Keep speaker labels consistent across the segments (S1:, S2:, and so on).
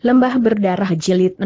S1: Lembah Berdarah Jilid 6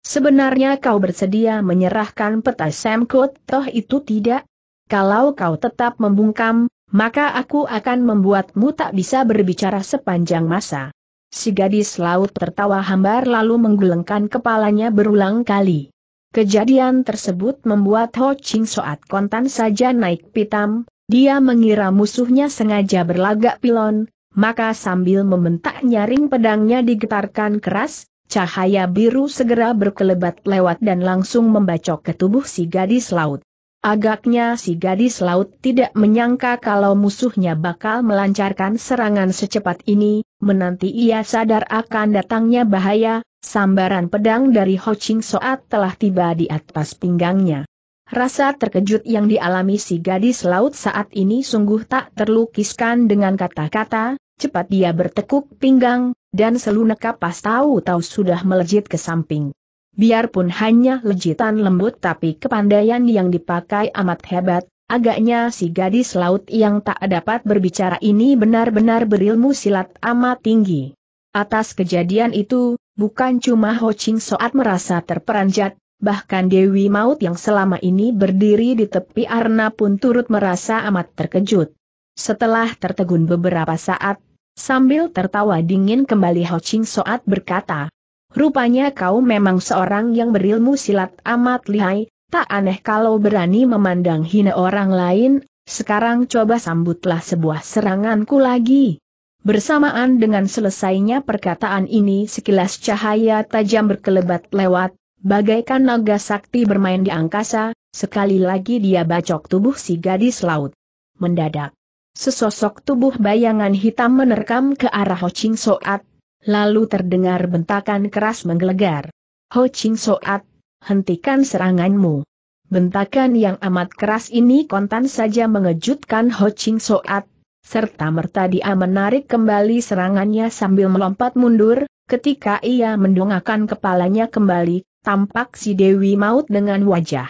S1: Sebenarnya kau bersedia menyerahkan peta Samkot toh itu tidak? Kalau kau tetap membungkam, maka aku akan membuatmu tak bisa berbicara sepanjang masa. Si gadis laut tertawa hambar lalu menggulengkan kepalanya berulang kali. Kejadian tersebut membuat Ho Ching Soat kontan saja naik pitam, dia mengira musuhnya sengaja berlagak pilon, maka sambil membentak nyaring pedangnya digetarkan keras, cahaya biru segera berkelebat lewat dan langsung membacok ke tubuh si gadis laut. Agaknya si gadis laut tidak menyangka kalau musuhnya bakal melancarkan serangan secepat ini, menanti ia sadar akan datangnya bahaya, sambaran pedang dari Ho Ching Soat telah tiba di atas pinggangnya. Rasa terkejut yang dialami si gadis laut saat ini sungguh tak terlukiskan dengan kata-kata, Cepat dia bertekuk pinggang, dan selunak kapas tahu-tahu sudah melejit ke samping. Biarpun hanya lejitan lembut tapi kepandaian yang dipakai amat hebat, agaknya si gadis laut yang tak dapat berbicara ini benar-benar berilmu silat amat tinggi. Atas kejadian itu, bukan cuma Ho Ching Soat merasa terperanjat, bahkan Dewi Maut yang selama ini berdiri di tepi Arna pun turut merasa amat terkejut. Setelah tertegun beberapa saat, sambil tertawa dingin kembali Ho Ching Soat berkata, Rupanya kau memang seorang yang berilmu silat amat lihai, tak aneh kalau berani memandang hina orang lain, sekarang coba sambutlah sebuah seranganku lagi. Bersamaan dengan selesainya perkataan ini sekilas cahaya tajam berkelebat lewat, bagaikan naga sakti bermain di angkasa, sekali lagi dia bacok tubuh si gadis laut. Mendadak. Sesosok tubuh bayangan hitam menerkam ke arah Ho Ching Soat, lalu terdengar bentakan keras menggelegar. Ho Ching Soat, hentikan seranganmu. Bentakan yang amat keras ini kontan saja mengejutkan Ho Ching Soat, serta merta dia menarik kembali serangannya sambil melompat mundur, ketika ia mendongakkan kepalanya kembali, tampak si Dewi Maut dengan wajah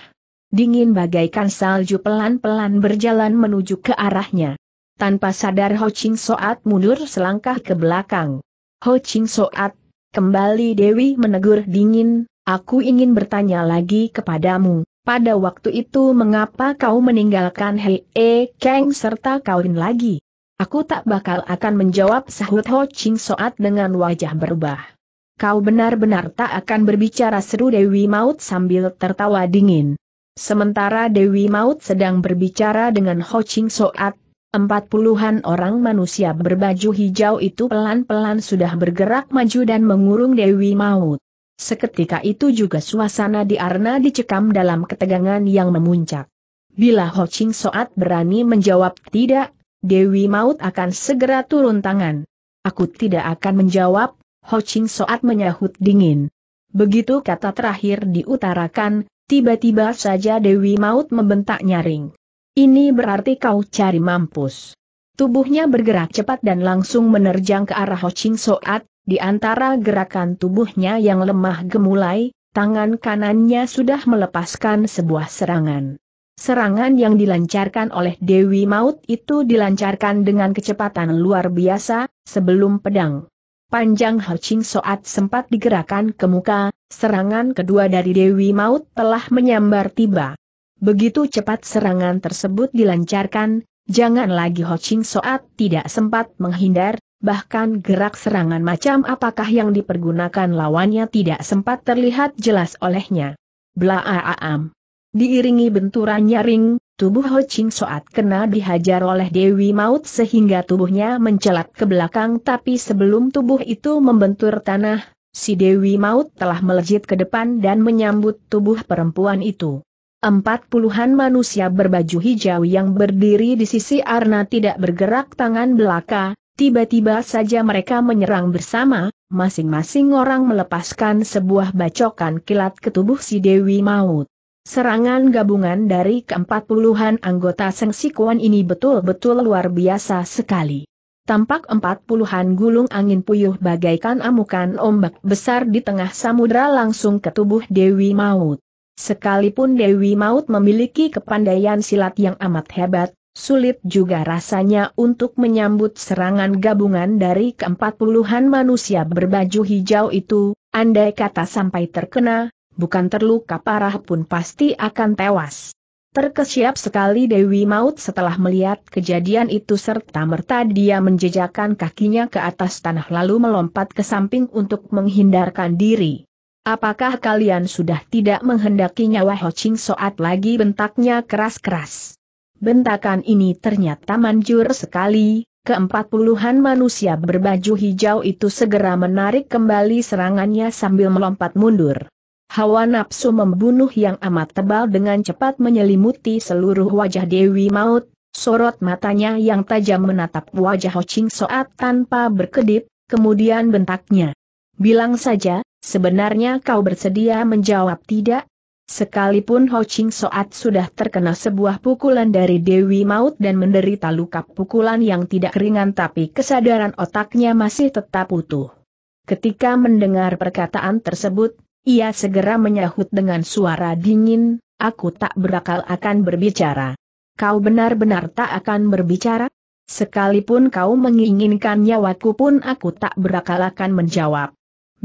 S1: dingin bagaikan salju pelan-pelan berjalan menuju ke arahnya. Tanpa sadar Ho Ching Soat mundur selangkah ke belakang. Ho Ching Soat, kembali Dewi menegur dingin, aku ingin bertanya lagi kepadamu. Pada waktu itu mengapa kau meninggalkan Hei E Kang serta kawin lagi? Aku tak bakal akan menjawab sahut Ho Ching Soat dengan wajah berubah. Kau benar-benar tak akan berbicara seru Dewi Maut sambil tertawa dingin. Sementara Dewi Maut sedang berbicara dengan Ho Ching Soat, Empat puluhan orang manusia berbaju hijau itu pelan-pelan sudah bergerak maju dan mengurung Dewi Maut. Seketika itu juga suasana di Arna dicekam dalam ketegangan yang memuncak. Bila Ho Ching Soat berani menjawab tidak, Dewi Maut akan segera turun tangan. Aku tidak akan menjawab, Ho Ching Soat menyahut dingin. Begitu kata terakhir diutarakan, tiba-tiba saja Dewi Maut membentak nyaring. Ini berarti kau cari mampus. Tubuhnya bergerak cepat dan langsung menerjang ke arah Ho Ching Soat, di antara gerakan tubuhnya yang lemah gemulai, tangan kanannya sudah melepaskan sebuah serangan. Serangan yang dilancarkan oleh Dewi Maut itu dilancarkan dengan kecepatan luar biasa, sebelum pedang. Panjang Ho Ching Soat sempat digerakkan ke muka, serangan kedua dari Dewi Maut telah menyambar tiba. Begitu cepat serangan tersebut dilancarkan, jangan lagi Ho Ching Soat tidak sempat menghindar, bahkan gerak serangan macam apakah yang dipergunakan lawannya tidak sempat terlihat jelas olehnya. Blaaam. Diiringi benturan nyaring, tubuh Ho Ching Soat kena dihajar oleh Dewi Maut sehingga tubuhnya mencelat ke belakang tapi sebelum tubuh itu membentur tanah, si Dewi Maut telah melejit ke depan dan menyambut tubuh perempuan itu. Empat puluhan manusia berbaju hijau yang berdiri di sisi Arna tidak bergerak tangan belaka, tiba-tiba saja mereka menyerang bersama, masing-masing orang melepaskan sebuah bacokan kilat ke tubuh si Dewi Maut. Serangan gabungan dari keempat puluhan anggota Seng Sikuan ini betul-betul luar biasa sekali. Tampak empat puluhan gulung angin puyuh bagaikan amukan ombak besar di tengah samudra langsung ke tubuh Dewi Maut. Sekalipun Dewi Maut memiliki kepandaian silat yang amat hebat, sulit juga rasanya untuk menyambut serangan gabungan dari keempat puluhan manusia berbaju hijau itu, andai kata sampai terkena, bukan terluka parah pun pasti akan tewas. Terkesiap sekali Dewi Maut setelah melihat kejadian itu serta merta dia menjejakkan kakinya ke atas tanah lalu melompat ke samping untuk menghindarkan diri. Apakah kalian sudah tidak menghendaki nyawa Ho Ching Soat lagi bentaknya keras-keras? Bentakan ini ternyata manjur sekali, keempat puluhan manusia berbaju hijau itu segera menarik kembali serangannya sambil melompat mundur. Hawa nafsu membunuh yang amat tebal dengan cepat menyelimuti seluruh wajah Dewi Maut, sorot matanya yang tajam menatap wajah Ho Ching Soat tanpa berkedip, kemudian bentaknya. Bilang saja, sebenarnya kau bersedia menjawab tidak? Sekalipun Ho Ching Soat sudah terkena sebuah pukulan dari Dewi Maut dan menderita luka pukulan yang tidak ringan tapi kesadaran otaknya masih tetap utuh. Ketika mendengar perkataan tersebut, ia segera menyahut dengan suara dingin, aku tak berakal akan berbicara. Kau benar-benar tak akan berbicara? Sekalipun kau menginginkan nyawaku pun aku tak berakal akan menjawab.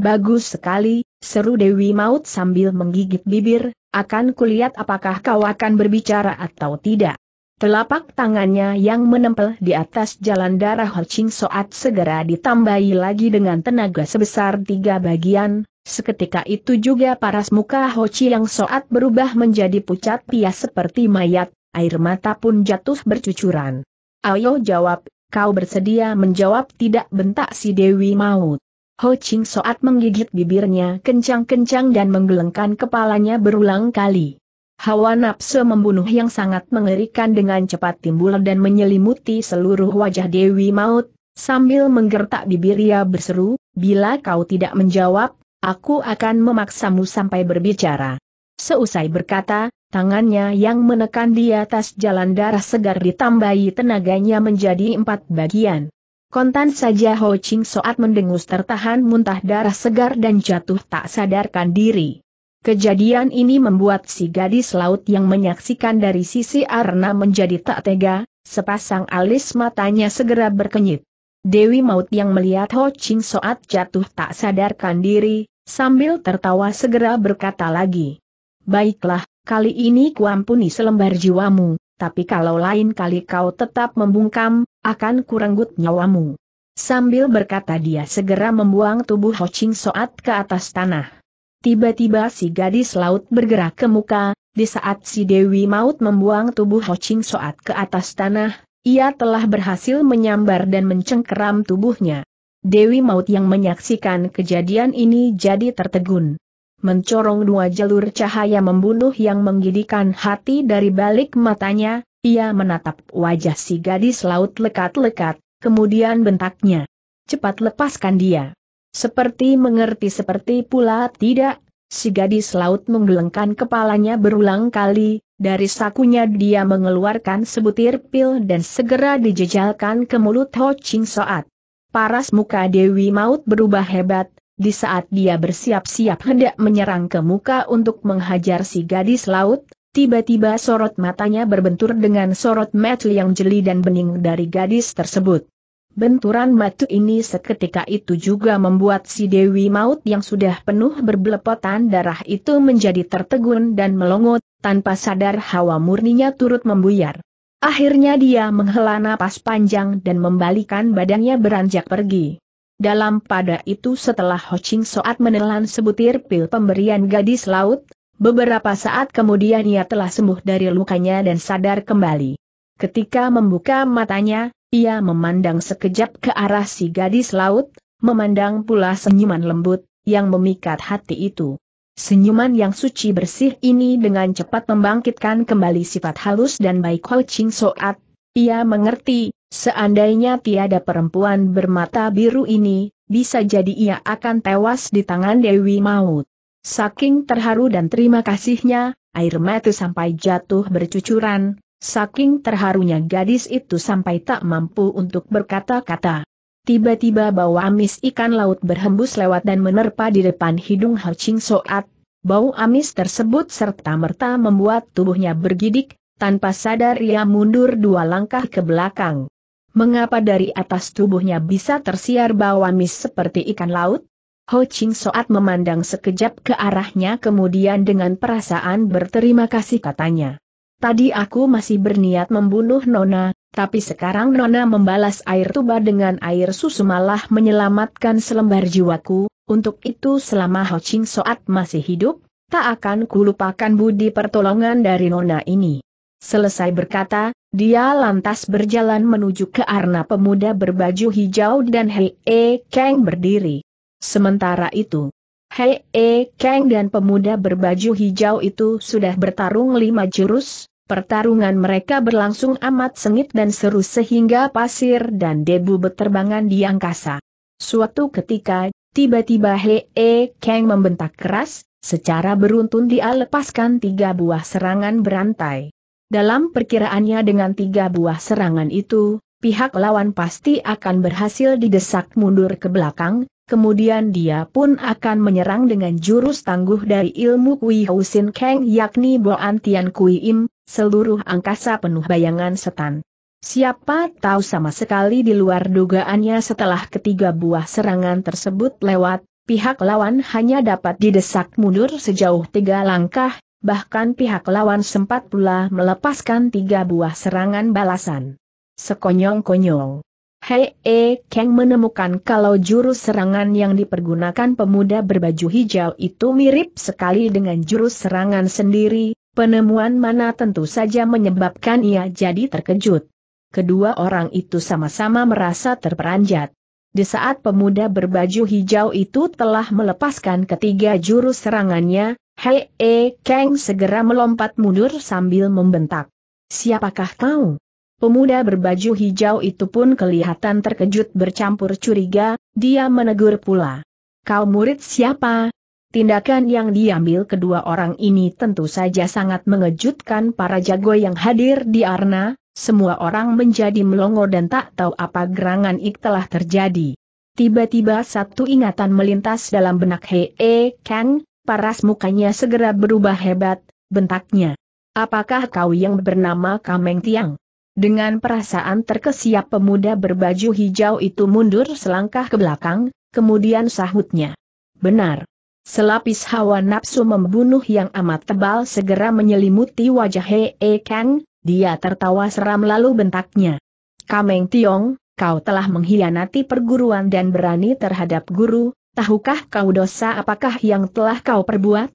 S1: Bagus sekali, seru Dewi Maut sambil menggigit bibir, akan kulihat apakah kau akan berbicara atau tidak. Telapak tangannya yang menempel di atas jalan darah Ho Ching Soat segera ditambahi lagi dengan tenaga sebesar tiga bagian, seketika itu juga paras muka Ho yang Soat berubah menjadi pucat pia seperti mayat, air mata pun jatuh bercucuran. Ayo jawab, kau bersedia menjawab tidak bentak si Dewi Maut. Ho Ching Soat menggigit bibirnya kencang-kencang dan menggelengkan kepalanya berulang kali. Hawa nafsu membunuh yang sangat mengerikan dengan cepat timbul dan menyelimuti seluruh wajah Dewi Maut, sambil menggertak bibir ia berseru, bila kau tidak menjawab, aku akan memaksamu sampai berbicara. Seusai berkata, tangannya yang menekan di atas jalan darah segar ditambahi tenaganya menjadi empat bagian. Kontan saja Ho Ching Soat mendengus tertahan muntah darah segar dan jatuh tak sadarkan diri. Kejadian ini membuat si gadis laut yang menyaksikan dari sisi Arna menjadi tak tega, sepasang alis matanya segera berkenyit. Dewi Maut yang melihat Ho Ching Soat jatuh tak sadarkan diri, sambil tertawa segera berkata lagi. Baiklah, kali ini kuampuni selembar jiwamu, tapi kalau lain kali kau tetap membungkam, akan kurenggut nyawamu. Sambil berkata dia segera membuang tubuh Ho Ching Soat ke atas tanah. Tiba-tiba si gadis laut bergerak ke muka, di saat si Dewi Maut membuang tubuh Ho Ching Soat ke atas tanah, ia telah berhasil menyambar dan mencengkeram tubuhnya. Dewi Maut yang menyaksikan kejadian ini jadi tertegun. Mencorong dua jalur cahaya membunuh yang menggidikan hati dari balik matanya, ia menatap wajah si gadis laut lekat-lekat, kemudian bentaknya. Cepat lepaskan dia. Seperti mengerti seperti pula tidak, si gadis laut menggelengkan kepalanya berulang kali, dari sakunya dia mengeluarkan sebutir pil dan segera dijejalkan ke mulut Ho Ching Soat. Paras muka Dewi Maut berubah hebat, di saat dia bersiap-siap hendak menyerang ke muka untuk menghajar si gadis laut, Tiba-tiba sorot matanya berbentur dengan sorot metu yang jeli dan bening dari gadis tersebut. Benturan mata ini seketika itu juga membuat si Dewi Maut yang sudah penuh berbelepotan darah itu menjadi tertegun dan melongot, tanpa sadar hawa murninya turut membuyar. Akhirnya dia menghela napas panjang dan membalikan badannya beranjak pergi. Dalam pada itu setelah Ho Ching Soat menelan sebutir pil pemberian gadis laut, Beberapa saat kemudian ia telah sembuh dari lukanya dan sadar kembali. Ketika membuka matanya, ia memandang sekejap ke arah si gadis laut, memandang pula senyuman lembut, yang memikat hati itu. Senyuman yang suci bersih ini dengan cepat membangkitkan kembali sifat halus dan baik Ho Ching Soat. Ia mengerti, seandainya tiada perempuan bermata biru ini, bisa jadi ia akan tewas di tangan Dewi Maut. Saking terharu dan terima kasihnya, air mata sampai jatuh bercucuran, saking terharunya gadis itu sampai tak mampu untuk berkata-kata. Tiba-tiba bau amis ikan laut berhembus lewat dan menerpa di depan hidung Hao Ching Soat. Bau amis tersebut serta-merta membuat tubuhnya bergidik, tanpa sadar ia mundur dua langkah ke belakang. Mengapa dari atas tubuhnya bisa tersiar bau amis seperti ikan laut? Ho Ching Soat memandang sekejap ke arahnya kemudian dengan perasaan berterima kasih katanya. Tadi aku masih berniat membunuh Nona, tapi sekarang Nona membalas air tuba dengan air susu malah menyelamatkan selembar jiwaku, untuk itu selama Ho Ching Soat masih hidup, tak akan kulupakan budi pertolongan dari Nona ini. Selesai berkata, dia lantas berjalan menuju ke arna pemuda berbaju hijau dan Hei e Kang berdiri. Sementara itu, Hei E Kang dan pemuda berbaju hijau itu sudah bertarung lima jurus, pertarungan mereka berlangsung amat sengit dan seru sehingga pasir dan debu berterbangan di angkasa. Suatu ketika, tiba-tiba Hei E Kang membentak keras, secara beruntun dia lepaskan tiga buah serangan berantai. Dalam perkiraannya dengan tiga buah serangan itu, pihak lawan pasti akan berhasil didesak mundur ke belakang, kemudian dia pun akan menyerang dengan jurus tangguh dari ilmu Kui Housin Kang yakni Boan Tian Kui Im, seluruh angkasa penuh bayangan setan. Siapa tahu sama sekali di luar dugaannya setelah ketiga buah serangan tersebut lewat, pihak lawan hanya dapat didesak mundur sejauh tiga langkah, bahkan pihak lawan sempat pula melepaskan tiga buah serangan balasan. sekonyong konyong. Hei eh, Kang menemukan kalau jurus serangan yang dipergunakan pemuda berbaju hijau itu mirip sekali dengan jurus serangan sendiri, penemuan mana tentu saja menyebabkan ia jadi terkejut. Kedua orang itu sama-sama merasa terperanjat. Di saat pemuda berbaju hijau itu telah melepaskan ketiga jurus serangannya, Hei eh, Kang segera melompat mundur sambil membentak. Siapakah kau? Pemuda berbaju hijau itu pun kelihatan terkejut bercampur curiga, dia menegur pula. Kau murid siapa? Tindakan yang diambil kedua orang ini tentu saja sangat mengejutkan para jago yang hadir di Arna, semua orang menjadi melongo dan tak tahu apa gerangan ik telah terjadi. Tiba-tiba satu ingatan melintas dalam benak Hee Kang, paras mukanya segera berubah hebat, bentaknya. Apakah kau yang bernama Kameng Tiang? Dengan perasaan terkesiap pemuda berbaju hijau itu mundur selangkah ke belakang, kemudian sahutnya. Benar. Selapis hawa nafsu membunuh yang amat tebal segera menyelimuti wajah Hee Kang, dia tertawa seram lalu bentaknya. Kameng Tiong, kau telah mengkhianati perguruan dan berani terhadap guru, tahukah kau dosa apakah yang telah kau perbuat?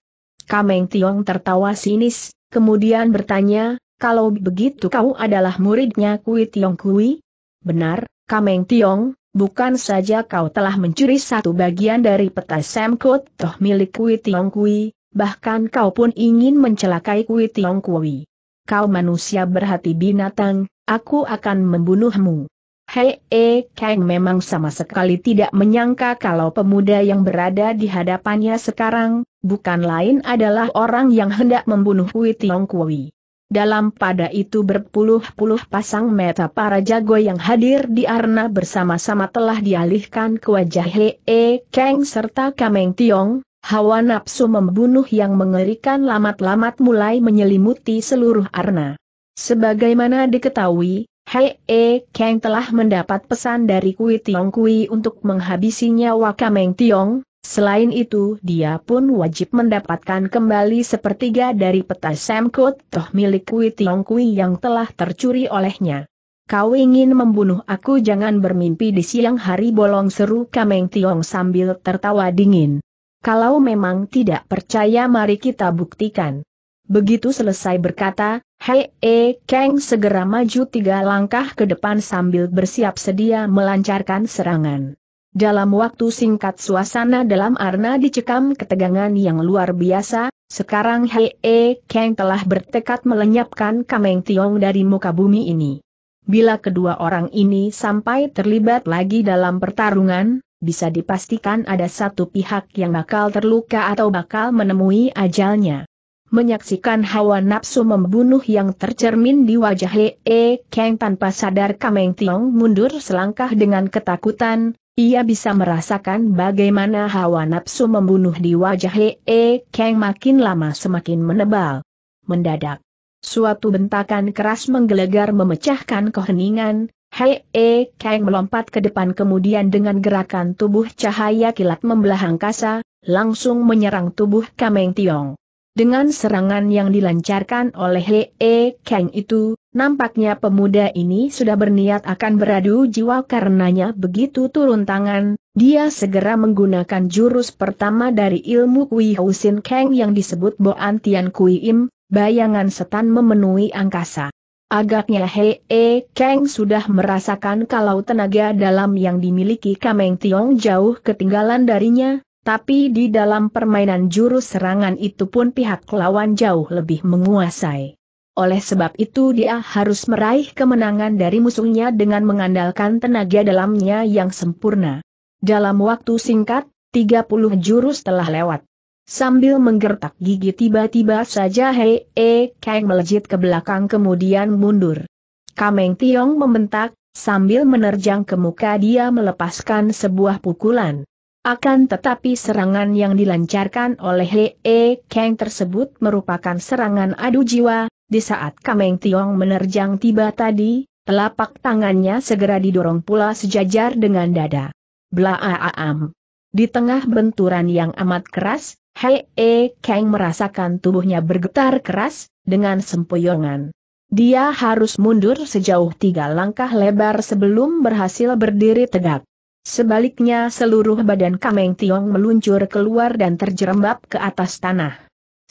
S1: Kameng Tiong tertawa sinis, kemudian bertanya, kalau begitu kau adalah muridnya Kui Tiong Kui? Benar, Kameng Tiong, bukan saja kau telah mencuri satu bagian dari peta Semkot toh milik Kui Tiong Kui, bahkan kau pun ingin mencelakai Kui Tiong Kui. Kau manusia berhati binatang, aku akan membunuhmu. Hei E Kang memang sama sekali tidak menyangka kalau pemuda yang berada di hadapannya sekarang, bukan lain adalah orang yang hendak membunuh Kui Tiong Kui. Dalam pada itu berpuluh-puluh pasang mata para jago yang hadir di arena bersama-sama telah dialihkan ke wajah Hee Kang serta Kameng Tiong, hawa nafsu membunuh yang mengerikan lamat-lamat mulai menyelimuti seluruh arena. Sebagaimana diketahui, Hee E Kang telah mendapat pesan dari Kui Tiong Kui untuk menghabisi nyawa Kameng Tiong, Selain itu dia pun wajib mendapatkan kembali sepertiga dari peta Samkot toh milik Kui Tiong Kui yang telah tercuri olehnya. Kau ingin membunuh aku jangan bermimpi di siang hari bolong seru Kameng Tiong sambil tertawa dingin. Kalau memang tidak percaya mari kita buktikan. Begitu selesai berkata, Hei E Kang segera maju tiga langkah ke depan sambil bersiap sedia melancarkan serangan. Dalam waktu singkat suasana dalam arna dicekam ketegangan yang luar biasa, sekarang Hei e Kang telah bertekad melenyapkan Kameng Tiong dari muka bumi ini. Bila kedua orang ini sampai terlibat lagi dalam pertarungan, bisa dipastikan ada satu pihak yang bakal terluka atau bakal menemui ajalnya. Menyaksikan hawa nafsu membunuh yang tercermin di wajah Hei e Kang tanpa sadar Kameng Tiong mundur selangkah dengan ketakutan, ia bisa merasakan bagaimana hawa nafsu membunuh di wajah Hee Kang makin lama semakin menebal. Mendadak, suatu bentakan keras menggelegar memecahkan keheningan, Hee Kang melompat ke depan kemudian dengan gerakan tubuh cahaya kilat membelah angkasa, langsung menyerang tubuh Kameng Tiong. Dengan serangan yang dilancarkan oleh E Kang itu, nampaknya pemuda ini sudah berniat akan beradu jiwa karenanya begitu turun tangan, dia segera menggunakan jurus pertama dari ilmu Kui Hausin Kang yang disebut Boan Tian Kui Im, bayangan setan memenuhi angkasa. Agaknya Hei e Kang sudah merasakan kalau tenaga dalam yang dimiliki Kameng Tiong jauh ketinggalan darinya, tapi di dalam permainan jurus serangan itu pun pihak lawan jauh lebih menguasai. Oleh sebab itu dia harus meraih kemenangan dari musuhnya dengan mengandalkan tenaga dalamnya yang sempurna. Dalam waktu singkat, 30 jurus telah lewat. Sambil menggertak gigi tiba-tiba saja Hei E Kang melejit ke belakang kemudian mundur. Kameng Tiong membentak, sambil menerjang ke muka dia melepaskan sebuah pukulan. Akan tetapi serangan yang dilancarkan oleh Hee Kang tersebut merupakan serangan adu jiwa, di saat Kameng Tiong menerjang tiba tadi, telapak tangannya segera didorong pula sejajar dengan dada. Blaaam. Di tengah benturan yang amat keras, Hee Kang merasakan tubuhnya bergetar keras, dengan sempoyongan. Dia harus mundur sejauh tiga langkah lebar sebelum berhasil berdiri tegak. Sebaliknya seluruh badan Kameng Tiong meluncur keluar dan terjerembab ke atas tanah.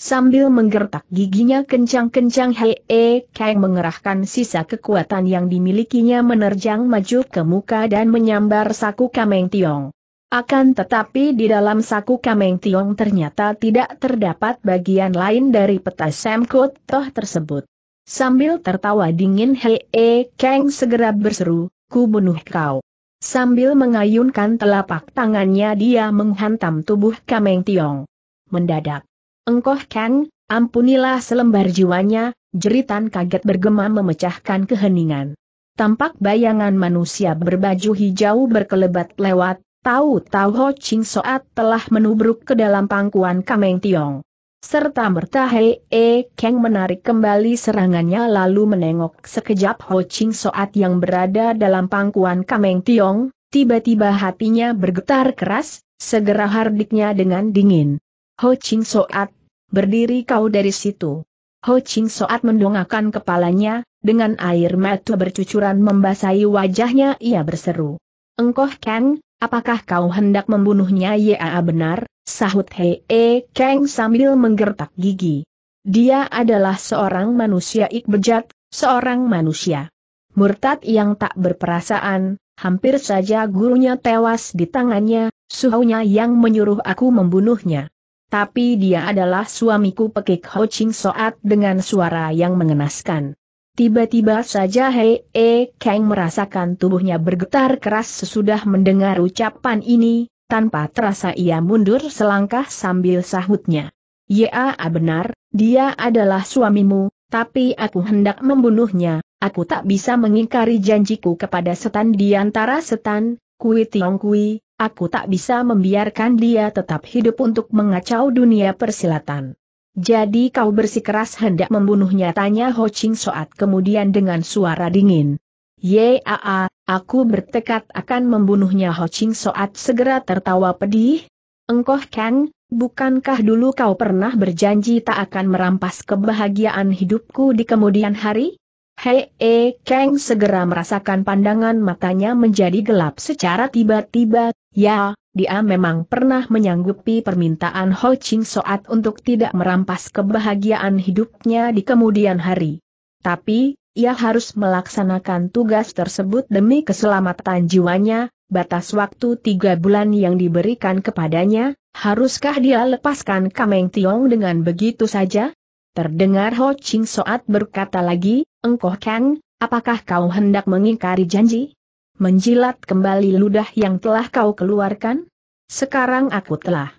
S1: Sambil menggertak giginya kencang-kencang Hei E Kang mengerahkan sisa kekuatan yang dimilikinya menerjang maju ke muka dan menyambar saku Kameng Tiong. Akan tetapi di dalam saku Kameng Tiong ternyata tidak terdapat bagian lain dari peta Semkut Toh tersebut. Sambil tertawa dingin Hei E Kang segera berseru, ku bunuh kau. Sambil mengayunkan telapak tangannya dia menghantam tubuh Kameng Tiong. Mendadak. Engkoh Kang, ampunilah selembar jiwanya, jeritan kaget bergema memecahkan keheningan. Tampak bayangan manusia berbaju hijau berkelebat lewat, tahu-tahu Ho Ching Soat telah menubruk ke dalam pangkuan Kameng Tiong serta merta Hei E Kang menarik kembali serangannya lalu menengok sekejap Ho Ching Soat yang berada dalam pangkuan Kameng Tiong, tiba-tiba hatinya bergetar keras, segera hardiknya dengan dingin. Ho Ching Soat, berdiri kau dari situ. Ho Ching Soat mendongakkan kepalanya, dengan air mata bercucuran membasahi wajahnya ia berseru. Engkoh Kang, Apakah kau hendak membunuhnya Ya, benar? Sahut Hei e Kang sambil menggertak gigi. Dia adalah seorang manusia ikbejat, seorang manusia murtad yang tak berperasaan, hampir saja gurunya tewas di tangannya, suhunya yang menyuruh aku membunuhnya. Tapi dia adalah suamiku pekik Ho Ching Soat dengan suara yang mengenaskan. Tiba-tiba saja Hei E Kang merasakan tubuhnya bergetar keras sesudah mendengar ucapan ini, tanpa terasa ia mundur selangkah sambil sahutnya. Ya benar, dia adalah suamimu, tapi aku hendak membunuhnya, aku tak bisa mengingkari janjiku kepada setan di antara setan, kui tiong kui, aku tak bisa membiarkan dia tetap hidup untuk mengacau dunia persilatan. Jadi kau bersikeras hendak membunuhnya tanya Ho Ching Soat kemudian dengan suara dingin. Yaa, aku bertekad akan membunuhnya Ho Ching Soat segera tertawa pedih. Engkoh Kang, bukankah dulu kau pernah berjanji tak akan merampas kebahagiaan hidupku di kemudian hari? Hei, e, Kang segera merasakan pandangan matanya menjadi gelap secara tiba-tiba, ya, dia memang pernah menyanggupi permintaan Ho Ching Soat untuk tidak merampas kebahagiaan hidupnya di kemudian hari. Tapi, ia harus melaksanakan tugas tersebut demi keselamatan jiwanya, batas waktu tiga bulan yang diberikan kepadanya, haruskah dia lepaskan Kameng Tiong dengan begitu saja? Terdengar Ho Ching Soat berkata lagi, Engkoh Kang, apakah kau hendak mengingkari janji? menjilat kembali ludah yang telah kau keluarkan? Sekarang aku telah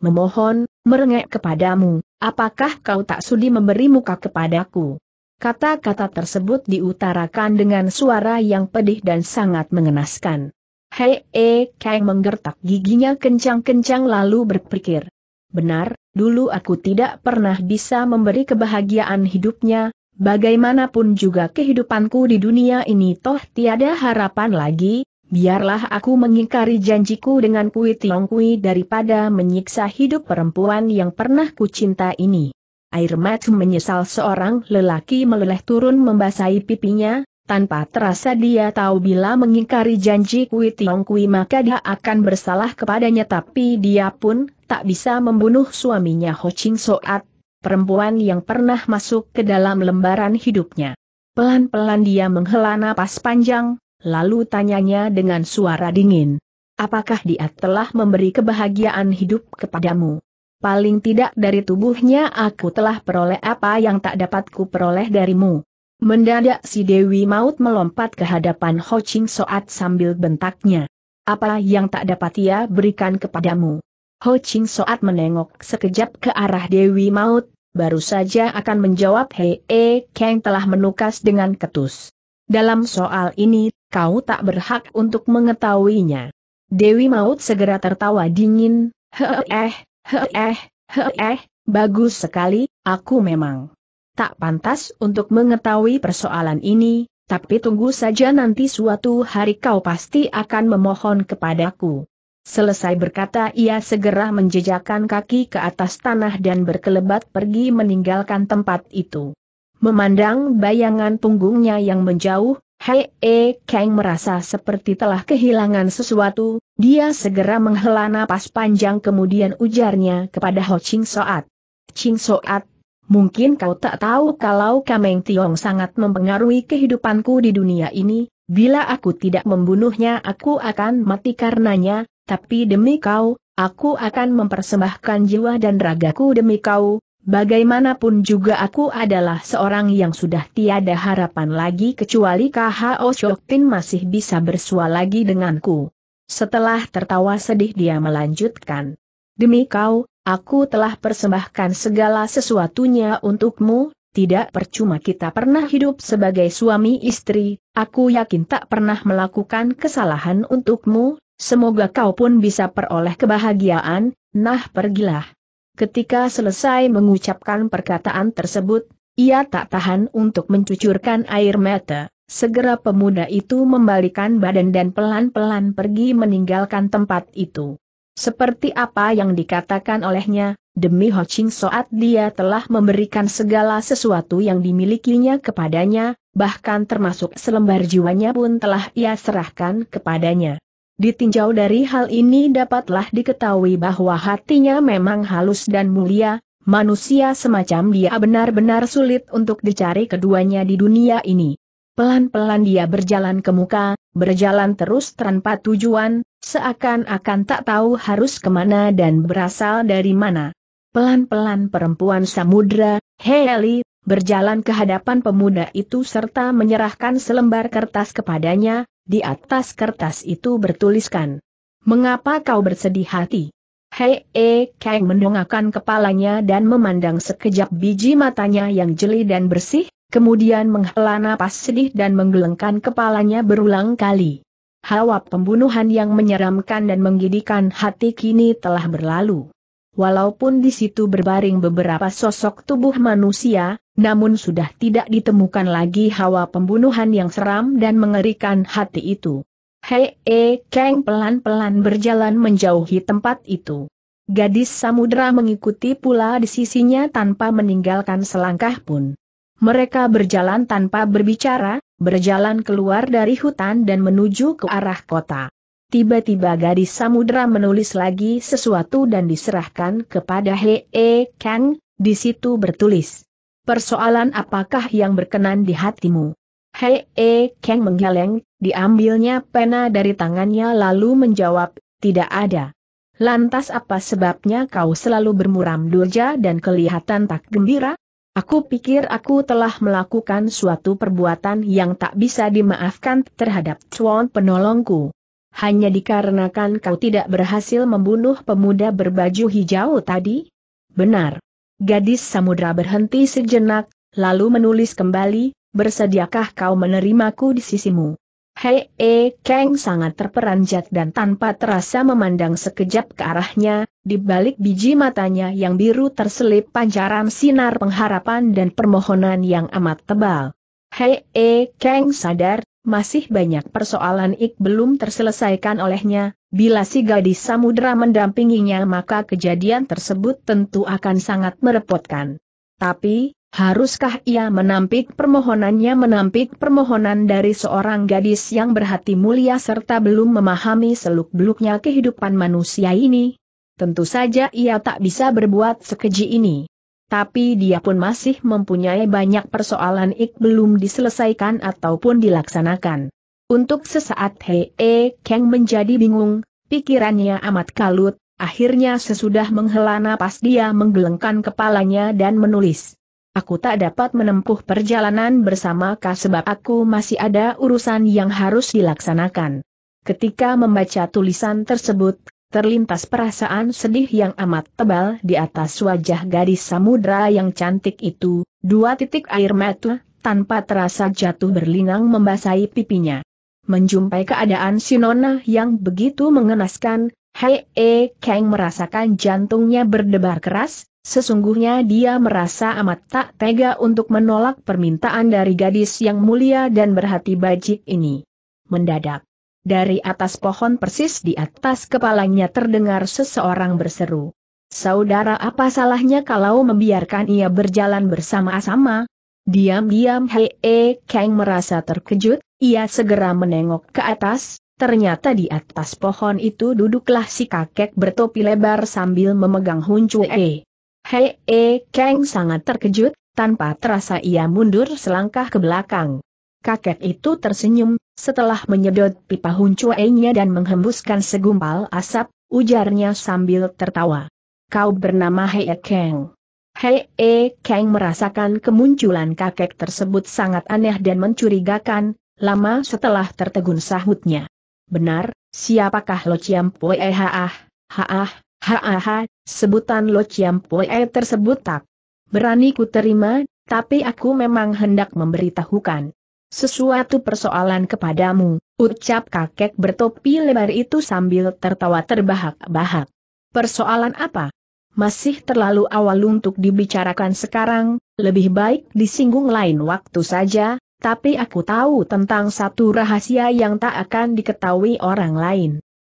S1: memohon, merengek kepadamu, apakah kau tak sudi memberi muka kepadaku? Kata-kata tersebut diutarakan dengan suara yang pedih dan sangat mengenaskan. Hei, e, eh, Kang menggertak giginya kencang-kencang lalu berpikir. Benar, dulu aku tidak pernah bisa memberi kebahagiaan hidupnya, Bagaimanapun juga kehidupanku di dunia ini toh tiada harapan lagi, biarlah aku mengingkari janjiku dengan Kui Tiong Kui daripada menyiksa hidup perempuan yang pernah kucinta ini. Air mata menyesal seorang lelaki meleleh turun membasahi pipinya, tanpa terasa dia tahu bila mengingkari janji Kui Tiong Kui maka dia akan bersalah kepadanya tapi dia pun tak bisa membunuh suaminya Ho Ching Soat, perempuan yang pernah masuk ke dalam lembaran hidupnya. Pelan-pelan dia menghela napas panjang, lalu tanyanya dengan suara dingin. Apakah dia telah memberi kebahagiaan hidup kepadamu? Paling tidak dari tubuhnya aku telah peroleh apa yang tak dapat ku peroleh darimu. Mendadak si Dewi Maut melompat ke hadapan Ho Ching Soat sambil bentaknya. Apa yang tak dapat ia berikan kepadamu? Ho Ching Soat menengok sekejap ke arah Dewi Maut, baru saja akan menjawab Hei E Kang telah menukas dengan ketus. Dalam soal ini, kau tak berhak untuk mengetahuinya. Dewi Maut segera tertawa dingin, heeh, eh, heeh, e, e, eh, bagus sekali, aku memang tak pantas untuk mengetahui persoalan ini, tapi tunggu saja nanti suatu hari kau pasti akan memohon kepadaku. Selesai berkata ia segera menjejakkan kaki ke atas tanah dan berkelebat pergi meninggalkan tempat itu. Memandang bayangan punggungnya yang menjauh, Hei E Kang merasa seperti telah kehilangan sesuatu, dia segera menghela napas panjang kemudian ujarnya kepada Ho Ching Soat. Ching Soat, mungkin kau tak tahu kalau Kameng Tiong sangat mempengaruhi kehidupanku di dunia ini, bila aku tidak membunuhnya aku akan mati karenanya, tapi demi kau, aku akan mempersembahkan jiwa dan ragaku demi kau, bagaimanapun juga aku adalah seorang yang sudah tiada harapan lagi kecuali KHO Shoktin masih bisa bersua lagi denganku. Setelah tertawa sedih dia melanjutkan. Demi kau, aku telah persembahkan segala sesuatunya untukmu, tidak percuma kita pernah hidup sebagai suami istri, aku yakin tak pernah melakukan kesalahan untukmu, Semoga kau pun bisa peroleh kebahagiaan, nah pergilah. Ketika selesai mengucapkan perkataan tersebut, ia tak tahan untuk mencucurkan air mata. Segera pemuda itu membalikan badan dan pelan-pelan pergi meninggalkan tempat itu. Seperti apa yang dikatakan olehnya, demi Ho Ching Soat dia telah memberikan segala sesuatu yang dimilikinya kepadanya, bahkan termasuk selembar jiwanya pun telah ia serahkan kepadanya. Ditinjau dari hal ini dapatlah diketahui bahwa hatinya memang halus dan mulia, manusia semacam dia benar-benar sulit untuk dicari keduanya di dunia ini. Pelan-pelan dia berjalan ke muka, berjalan terus tanpa tujuan, seakan-akan tak tahu harus kemana dan berasal dari mana. Pelan-pelan perempuan samudra, Heli, berjalan ke hadapan pemuda itu serta menyerahkan selembar kertas kepadanya, di atas kertas itu bertuliskan. Mengapa kau bersedih hati? Hei E Kang mendongakkan kepalanya dan memandang sekejap biji matanya yang jeli dan bersih, kemudian menghela napas sedih dan menggelengkan kepalanya berulang kali. Hawa pembunuhan yang menyeramkan dan menggidikan hati kini telah berlalu. Walaupun di situ berbaring beberapa sosok tubuh manusia, namun sudah tidak ditemukan lagi hawa pembunuhan yang seram dan mengerikan hati itu. Hei, e, Kang pelan-pelan berjalan menjauhi tempat itu. Gadis samudera mengikuti pula di sisinya tanpa meninggalkan selangkah pun. Mereka berjalan tanpa berbicara, berjalan keluar dari hutan dan menuju ke arah kota. Tiba-tiba gadis samudera menulis lagi sesuatu dan diserahkan kepada Hee eh, Kang, di situ bertulis. Persoalan apakah yang berkenan di hatimu? Hei E Kang menggeleng, diambilnya pena dari tangannya lalu menjawab, tidak ada. Lantas apa sebabnya kau selalu bermuram durja dan kelihatan tak gembira? Aku pikir aku telah melakukan suatu perbuatan yang tak bisa dimaafkan terhadap cuan penolongku. Hanya dikarenakan kau tidak berhasil membunuh pemuda berbaju hijau tadi? Benar. Gadis samudra berhenti sejenak, lalu menulis kembali, bersediakah kau menerimaku di sisimu? Hei, e, Kang sangat terperanjat dan tanpa terasa memandang sekejap ke arahnya, di balik biji matanya yang biru terselip pancaran sinar pengharapan dan permohonan yang amat tebal. Hei, e, Kang sadar, masih banyak persoalan Ik belum terselesaikan olehnya, Bila si gadis samudera mendampinginya maka kejadian tersebut tentu akan sangat merepotkan. Tapi, haruskah ia menampik permohonannya menampik permohonan dari seorang gadis yang berhati mulia serta belum memahami seluk-beluknya kehidupan manusia ini? Tentu saja ia tak bisa berbuat sekeji ini. Tapi dia pun masih mempunyai banyak persoalan ik belum diselesaikan ataupun dilaksanakan. Untuk sesaat Hei E Kang menjadi bingung, pikirannya amat kalut, akhirnya sesudah menghela napas dia menggelengkan kepalanya dan menulis. Aku tak dapat menempuh perjalanan bersama kah sebab aku masih ada urusan yang harus dilaksanakan. Ketika membaca tulisan tersebut, terlintas perasaan sedih yang amat tebal di atas wajah gadis samudra yang cantik itu, dua titik air mata, tanpa terasa jatuh berlinang membasahi pipinya. Menjumpai keadaan Sinona yang begitu mengenaskan, Hei E Kang merasakan jantungnya berdebar keras, sesungguhnya dia merasa amat tak tega untuk menolak permintaan dari gadis yang mulia dan berhati bajik ini. Mendadak, dari atas pohon persis di atas kepalanya terdengar seseorang berseru. Saudara apa salahnya kalau membiarkan ia berjalan bersama-sama? Diam-diam Hei E Kang merasa terkejut, ia segera menengok ke atas, ternyata di atas pohon itu duduklah si kakek bertopi lebar sambil memegang e. Hei, e, eh, Kang sangat terkejut, tanpa terasa ia mundur selangkah ke belakang. Kakek itu tersenyum, setelah menyedot pipa e nya dan menghembuskan segumpal asap, ujarnya sambil tertawa. Kau bernama Hei e eh, Kang. Hei e eh, Kang merasakan kemunculan kakek tersebut sangat aneh dan mencurigakan, lama setelah tertegun sahutnya. Benar, siapakah Lo Chiam Pue eh, Haah, Haah, Haah, sebutan Lo Chiam Pue eh, tersebut tak? Berani ku terima, tapi aku memang hendak memberitahukan. Sesuatu persoalan kepadamu, ucap kakek bertopi lebar itu sambil tertawa terbahak-bahak. Persoalan apa? Masih terlalu awal untuk dibicarakan sekarang, lebih baik disinggung lain waktu saja, tapi aku tahu tentang satu rahasia yang tak akan diketahui orang lain.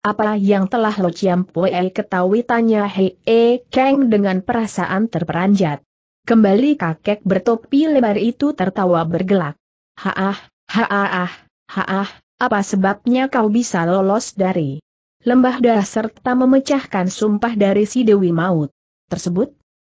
S1: Apa yang telah Lo Chiam Poe ketahui tanya Hei E Kang dengan perasaan terperanjat. Kembali kakek bertopi lebar itu tertawa bergelak. Haah, haah, haah, apa sebabnya kau bisa lolos dari lembah darah serta memecahkan sumpah dari si Dewi Maut tersebut?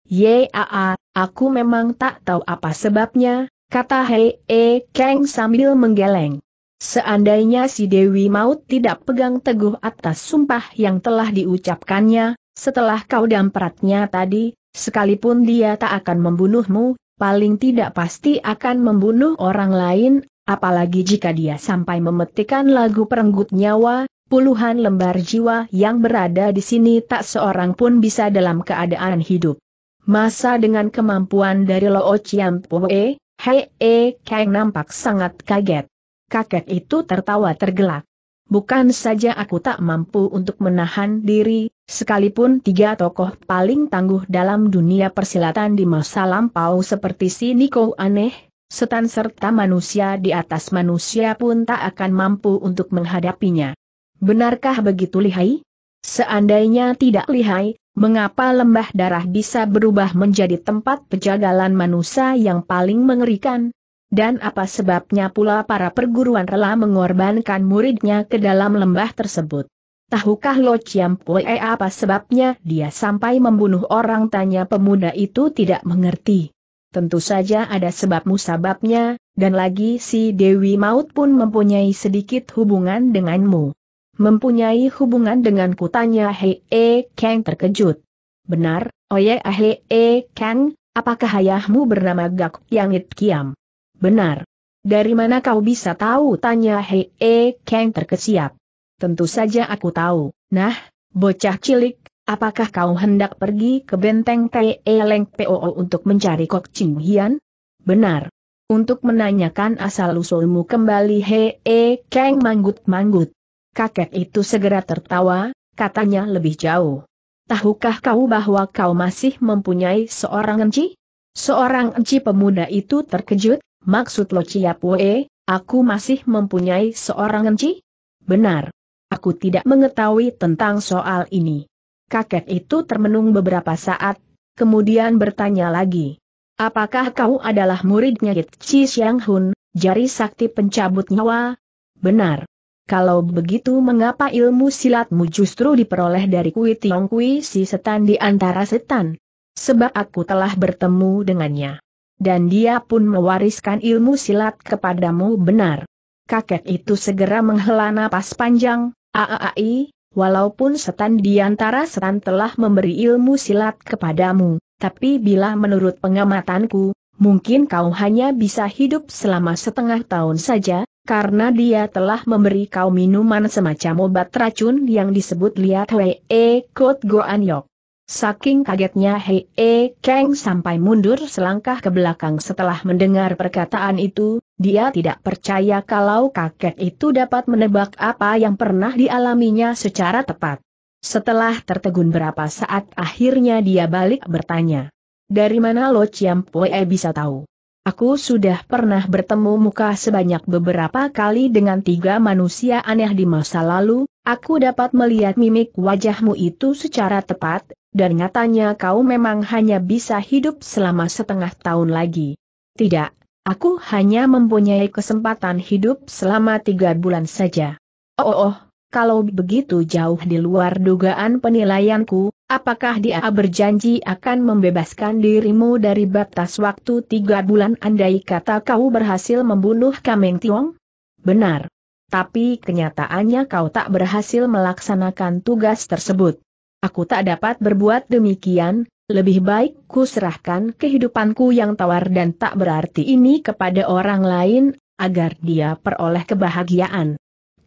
S1: Yaa, aku memang tak tahu apa sebabnya, kata Hei E Kang sambil menggeleng. Seandainya si Dewi Maut tidak pegang teguh atas sumpah yang telah diucapkannya, setelah kau dampratnya tadi, sekalipun dia tak akan membunuhmu, paling tidak pasti akan membunuh orang lain, apalagi jika dia sampai memetikan lagu perenggut nyawa, puluhan lembar jiwa yang berada di sini tak seorang pun bisa dalam keadaan hidup. Masa dengan kemampuan dari Loo Chiam Poe, Hei E eh, Kang nampak sangat kaget. Kakek itu tertawa tergelak. Bukan saja aku tak mampu untuk menahan diri, sekalipun tiga tokoh paling tangguh dalam dunia persilatan di masa lampau seperti si Niko aneh, setan serta manusia di atas manusia pun tak akan mampu untuk menghadapinya. Benarkah begitu lihai? Seandainya tidak lihai, Mengapa lembah darah bisa berubah menjadi tempat pejagalan manusia yang paling mengerikan? Dan apa sebabnya pula para perguruan rela mengorbankan muridnya ke dalam lembah tersebut? Tahukah Lo Chiam Pue apa sebabnya dia sampai membunuh orang tanya pemuda itu tidak mengerti. Tentu saja ada sebabmu, sebabnya. dan lagi si Dewi Maut pun mempunyai sedikit hubungan denganmu. Mempunyai hubungan dengan kutanya Hei E Kang terkejut. Benar, Oye ah, Hei E Kang, apakah ayahmu bernama Gak Yangit Kiam? Benar. Dari mana kau bisa tahu tanya Hei E Kang terkesiap. Tentu saja aku tahu. Nah, bocah cilik, apakah kau hendak pergi ke benteng Tei e Leng POO untuk mencari Kok Ching Hian? Benar untuk menanyakan asal-usulmu kembali Hei E Kang manggut-manggut. Kakek itu segera tertawa, katanya lebih jauh. Tahukah kau bahwa kau masih mempunyai seorang enci? Seorang enci pemuda itu terkejut, maksud lo Ciapue, aku masih mempunyai seorang enci? Benar. Aku tidak mengetahui tentang soal ini. Kakek itu termenung beberapa saat, kemudian bertanya lagi. Apakah kau adalah muridnya Yit Chi Xiang Hun, jari sakti pencabut nyawa? Benar. Kalau begitu mengapa ilmu silatmu justru diperoleh dari Kui Tiong Kui si setan di antara setan? Sebab aku telah bertemu dengannya. Dan dia pun mewariskan ilmu silat kepadamu benar. Kakek itu segera menghela napas panjang, aai, walaupun setan di antara setan telah memberi ilmu silat kepadamu, tapi bila menurut pengamatanku, Mungkin kau hanya bisa hidup selama setengah tahun saja, karena dia telah memberi kau minuman semacam obat racun yang disebut liat Hei E Kot Goan Yok. Saking kagetnya Hei E Kang sampai mundur selangkah ke belakang setelah mendengar perkataan itu, dia tidak percaya kalau kakek itu dapat menebak apa yang pernah dialaminya secara tepat. Setelah tertegun berapa saat akhirnya dia balik bertanya. Dari mana Lo Chiam Poe bisa tahu? Aku sudah pernah bertemu muka sebanyak beberapa kali dengan tiga manusia aneh di masa lalu, aku dapat melihat mimik wajahmu itu secara tepat, dan nyatanya kau memang hanya bisa hidup selama setengah tahun lagi. Tidak, aku hanya mempunyai kesempatan hidup selama tiga bulan saja. Oh, oh, oh kalau begitu jauh di luar dugaan penilaianku, Apakah dia berjanji akan membebaskan dirimu dari batas waktu tiga bulan andai kata kau berhasil membunuh Kameng Tiong? Benar. Tapi kenyataannya kau tak berhasil melaksanakan tugas tersebut. Aku tak dapat berbuat demikian, lebih baik ku serahkan kehidupanku yang tawar dan tak berarti ini kepada orang lain, agar dia peroleh kebahagiaan.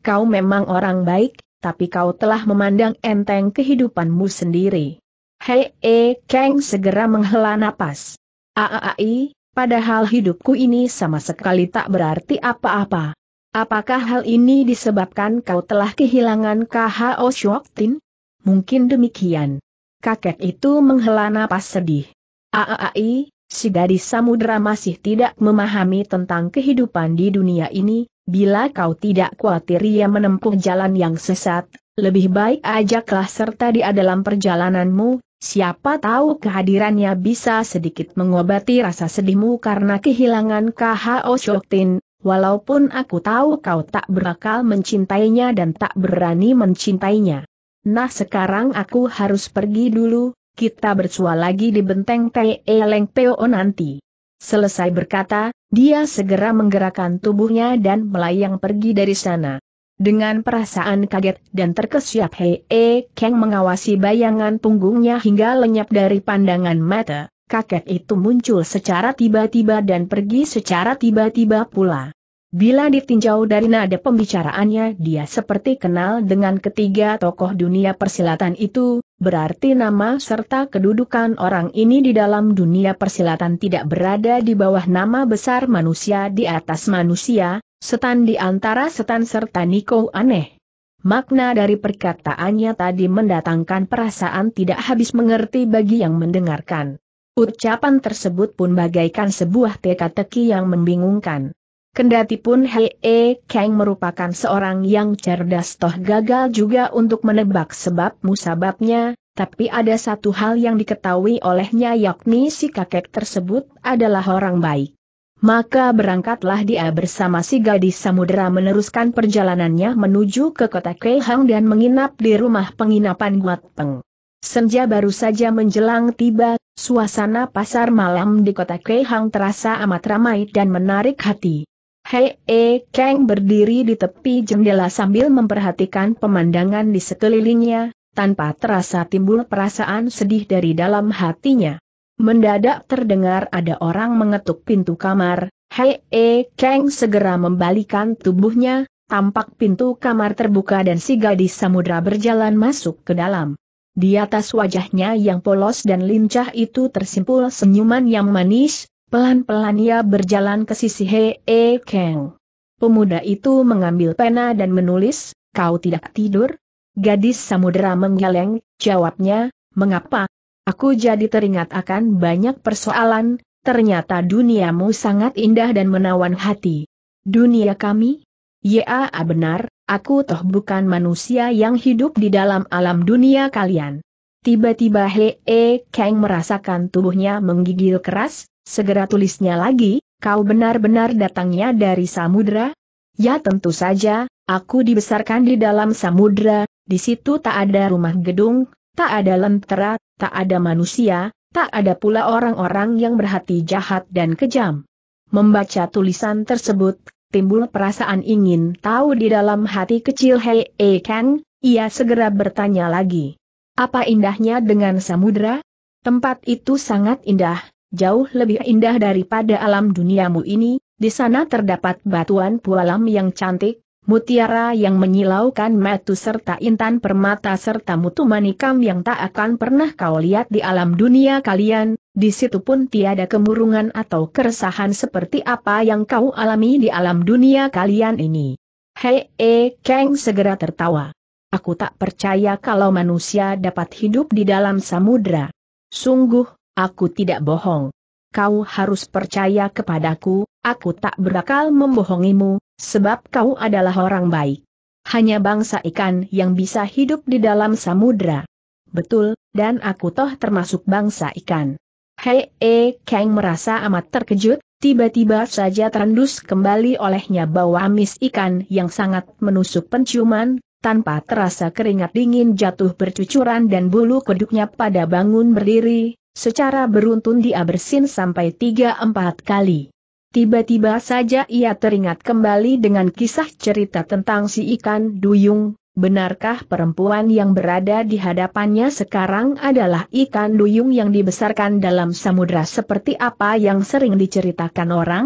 S1: Kau memang orang baik, tapi kau telah memandang enteng kehidupanmu sendiri. Hei, e, Kang segera menghela napas. Aai, padahal hidupku ini sama sekali tak berarti apa-apa. Apakah hal ini disebabkan kau telah kehilangan KHO Shoktin? Mungkin demikian. Kakek itu menghela napas sedih. Aai, si gadis samudera masih tidak memahami tentang kehidupan di dunia ini, Bila kau tidak khawatir ia menempuh jalan yang sesat, lebih baik ajaklah serta dia dalam perjalananmu, siapa tahu kehadirannya bisa sedikit mengobati rasa sedihmu karena kehilangan KHO Shoktin, walaupun aku tahu kau tak berakal mencintainya dan tak berani mencintainya. Nah sekarang aku harus pergi dulu, kita bersua lagi di benteng Te Eleng Peo nanti. Selesai berkata, dia segera menggerakkan tubuhnya dan melayang pergi dari sana. Dengan perasaan kaget dan terkesiap Hei E Kang mengawasi bayangan punggungnya hingga lenyap dari pandangan mata, kakek itu muncul secara tiba-tiba dan pergi secara tiba-tiba pula. Bila ditinjau dari nada pembicaraannya dia seperti kenal dengan ketiga tokoh dunia persilatan itu, berarti nama serta kedudukan orang ini di dalam dunia persilatan tidak berada di bawah nama besar manusia di atas manusia, setan di antara setan serta Niko aneh. Makna dari perkataannya tadi mendatangkan perasaan tidak habis mengerti bagi yang mendengarkan. Ucapan tersebut pun bagaikan sebuah teka-teki yang membingungkan. Kendati pun Hei E Kang merupakan seorang yang cerdas toh gagal juga untuk menebak sebab musababnya, tapi ada satu hal yang diketahui olehnya yakni si kakek tersebut adalah orang baik. Maka berangkatlah dia bersama si gadis samudera meneruskan perjalanannya menuju ke kota Kehang dan menginap di rumah penginapan Guat Peng. Senja baru saja menjelang tiba, suasana pasar malam di kota Kehang terasa amat ramai dan menarik hati. Hei eh, Kang berdiri di tepi jendela sambil memperhatikan pemandangan di sekelilingnya, tanpa terasa timbul perasaan sedih dari dalam hatinya. Mendadak terdengar ada orang mengetuk pintu kamar, Hei eh, Kang segera membalikan tubuhnya, tampak pintu kamar terbuka dan si gadis samudra berjalan masuk ke dalam. Di atas wajahnya yang polos dan lincah itu tersimpul senyuman yang manis, Pelan-pelan ia berjalan ke sisi Hei -e Kang. Pemuda itu mengambil pena dan menulis, kau tidak tidur? Gadis samudera menggeleng, jawabnya, mengapa? Aku jadi teringat akan banyak persoalan, ternyata duniamu sangat indah dan menawan hati. Dunia kami? Ya benar, aku toh bukan manusia yang hidup di dalam alam dunia kalian. Tiba-tiba Hee Kang merasakan tubuhnya menggigil keras, Segera tulisnya lagi, kau benar-benar datangnya dari samudra? Ya tentu saja, aku dibesarkan di dalam samudra, di situ tak ada rumah gedung, tak ada lentera, tak ada manusia, tak ada pula orang-orang yang berhati jahat dan kejam. Membaca tulisan tersebut, timbul perasaan ingin tahu di dalam hati kecil Hei E Kang, ia segera bertanya lagi. Apa indahnya dengan samudra? Tempat itu sangat indah, jauh lebih indah daripada alam duniamu ini, di sana terdapat batuan pualam yang cantik, mutiara yang menyilaukan metu serta intan permata serta mutu manikam yang tak akan pernah kau lihat di alam dunia kalian, di situ pun tiada kemurungan atau keresahan seperti apa yang kau alami di alam dunia kalian ini. Hei, e, eh, Kang segera tertawa. Aku tak percaya kalau manusia dapat hidup di dalam samudra. Sungguh, Aku tidak bohong. Kau harus percaya kepadaku, aku tak berakal membohongimu, sebab kau adalah orang baik. Hanya bangsa ikan yang bisa hidup di dalam samudra. Betul, dan aku toh termasuk bangsa ikan. Hei, e, Kang merasa amat terkejut, tiba-tiba saja terendus kembali olehnya bau amis ikan yang sangat menusuk penciuman, tanpa terasa keringat dingin jatuh bercucuran dan bulu kuduknya pada bangun berdiri, Secara beruntun dia bersin sampai tiga empat kali. Tiba-tiba saja ia teringat kembali dengan kisah cerita tentang si ikan duyung, benarkah perempuan yang berada di hadapannya sekarang adalah ikan duyung yang dibesarkan dalam samudera seperti apa yang sering diceritakan orang?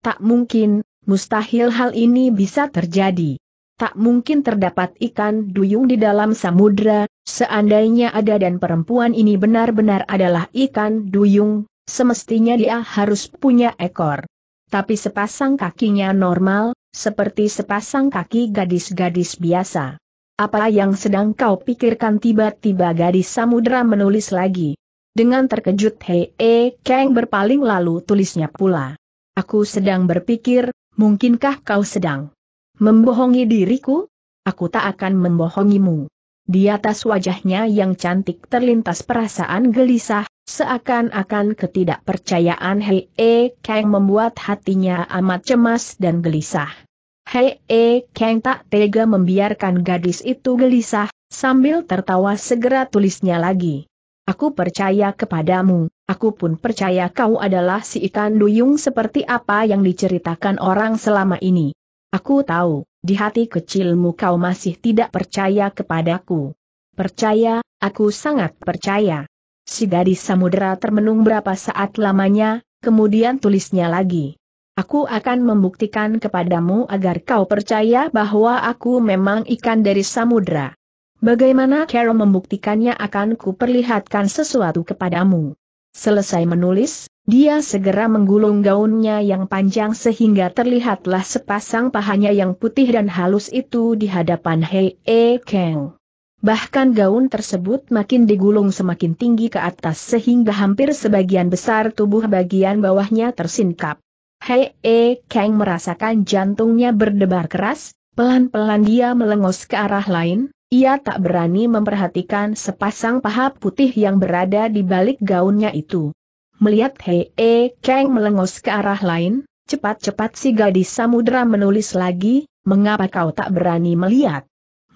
S1: Tak mungkin, mustahil hal ini bisa terjadi tak mungkin terdapat ikan duyung di dalam samudra, seandainya ada dan perempuan ini benar-benar adalah ikan duyung, semestinya dia harus punya ekor. Tapi sepasang kakinya normal, seperti sepasang kaki gadis-gadis biasa. Apa yang sedang kau pikirkan tiba-tiba gadis samudra menulis lagi. Dengan terkejut Hei E Kang berpaling lalu tulisnya pula. Aku sedang berpikir, mungkinkah kau sedang Membohongi diriku? Aku tak akan membohongimu. Di atas wajahnya yang cantik terlintas perasaan gelisah, seakan-akan ketidakpercayaan Hei E Kang membuat hatinya amat cemas dan gelisah. Hei E Kang tak tega membiarkan gadis itu gelisah, sambil tertawa segera tulisnya lagi. Aku percaya kepadamu, aku pun percaya kau adalah si ikan duyung seperti apa yang diceritakan orang selama ini. Aku tahu, di hati kecilmu kau masih tidak percaya kepadaku. Percaya, aku sangat percaya. Si gadis samudera termenung berapa saat lamanya, kemudian tulisnya lagi. Aku akan membuktikan kepadamu agar kau percaya bahwa aku memang ikan dari samudera. Bagaimana Carol membuktikannya akan kuperlihatkan sesuatu kepadamu. Selesai menulis, dia segera menggulung gaunnya yang panjang sehingga terlihatlah sepasang pahanya yang putih dan halus itu di hadapan Hei E Kang. Bahkan gaun tersebut makin digulung semakin tinggi ke atas sehingga hampir sebagian besar tubuh bagian bawahnya tersingkap. Hei E Kang merasakan jantungnya berdebar keras, pelan-pelan dia melengos ke arah lain, ia tak berani memperhatikan sepasang paha putih yang berada di balik gaunnya itu. Melihat Hei e Kang melengos ke arah lain, cepat-cepat si gadis samudra menulis lagi, mengapa kau tak berani melihat?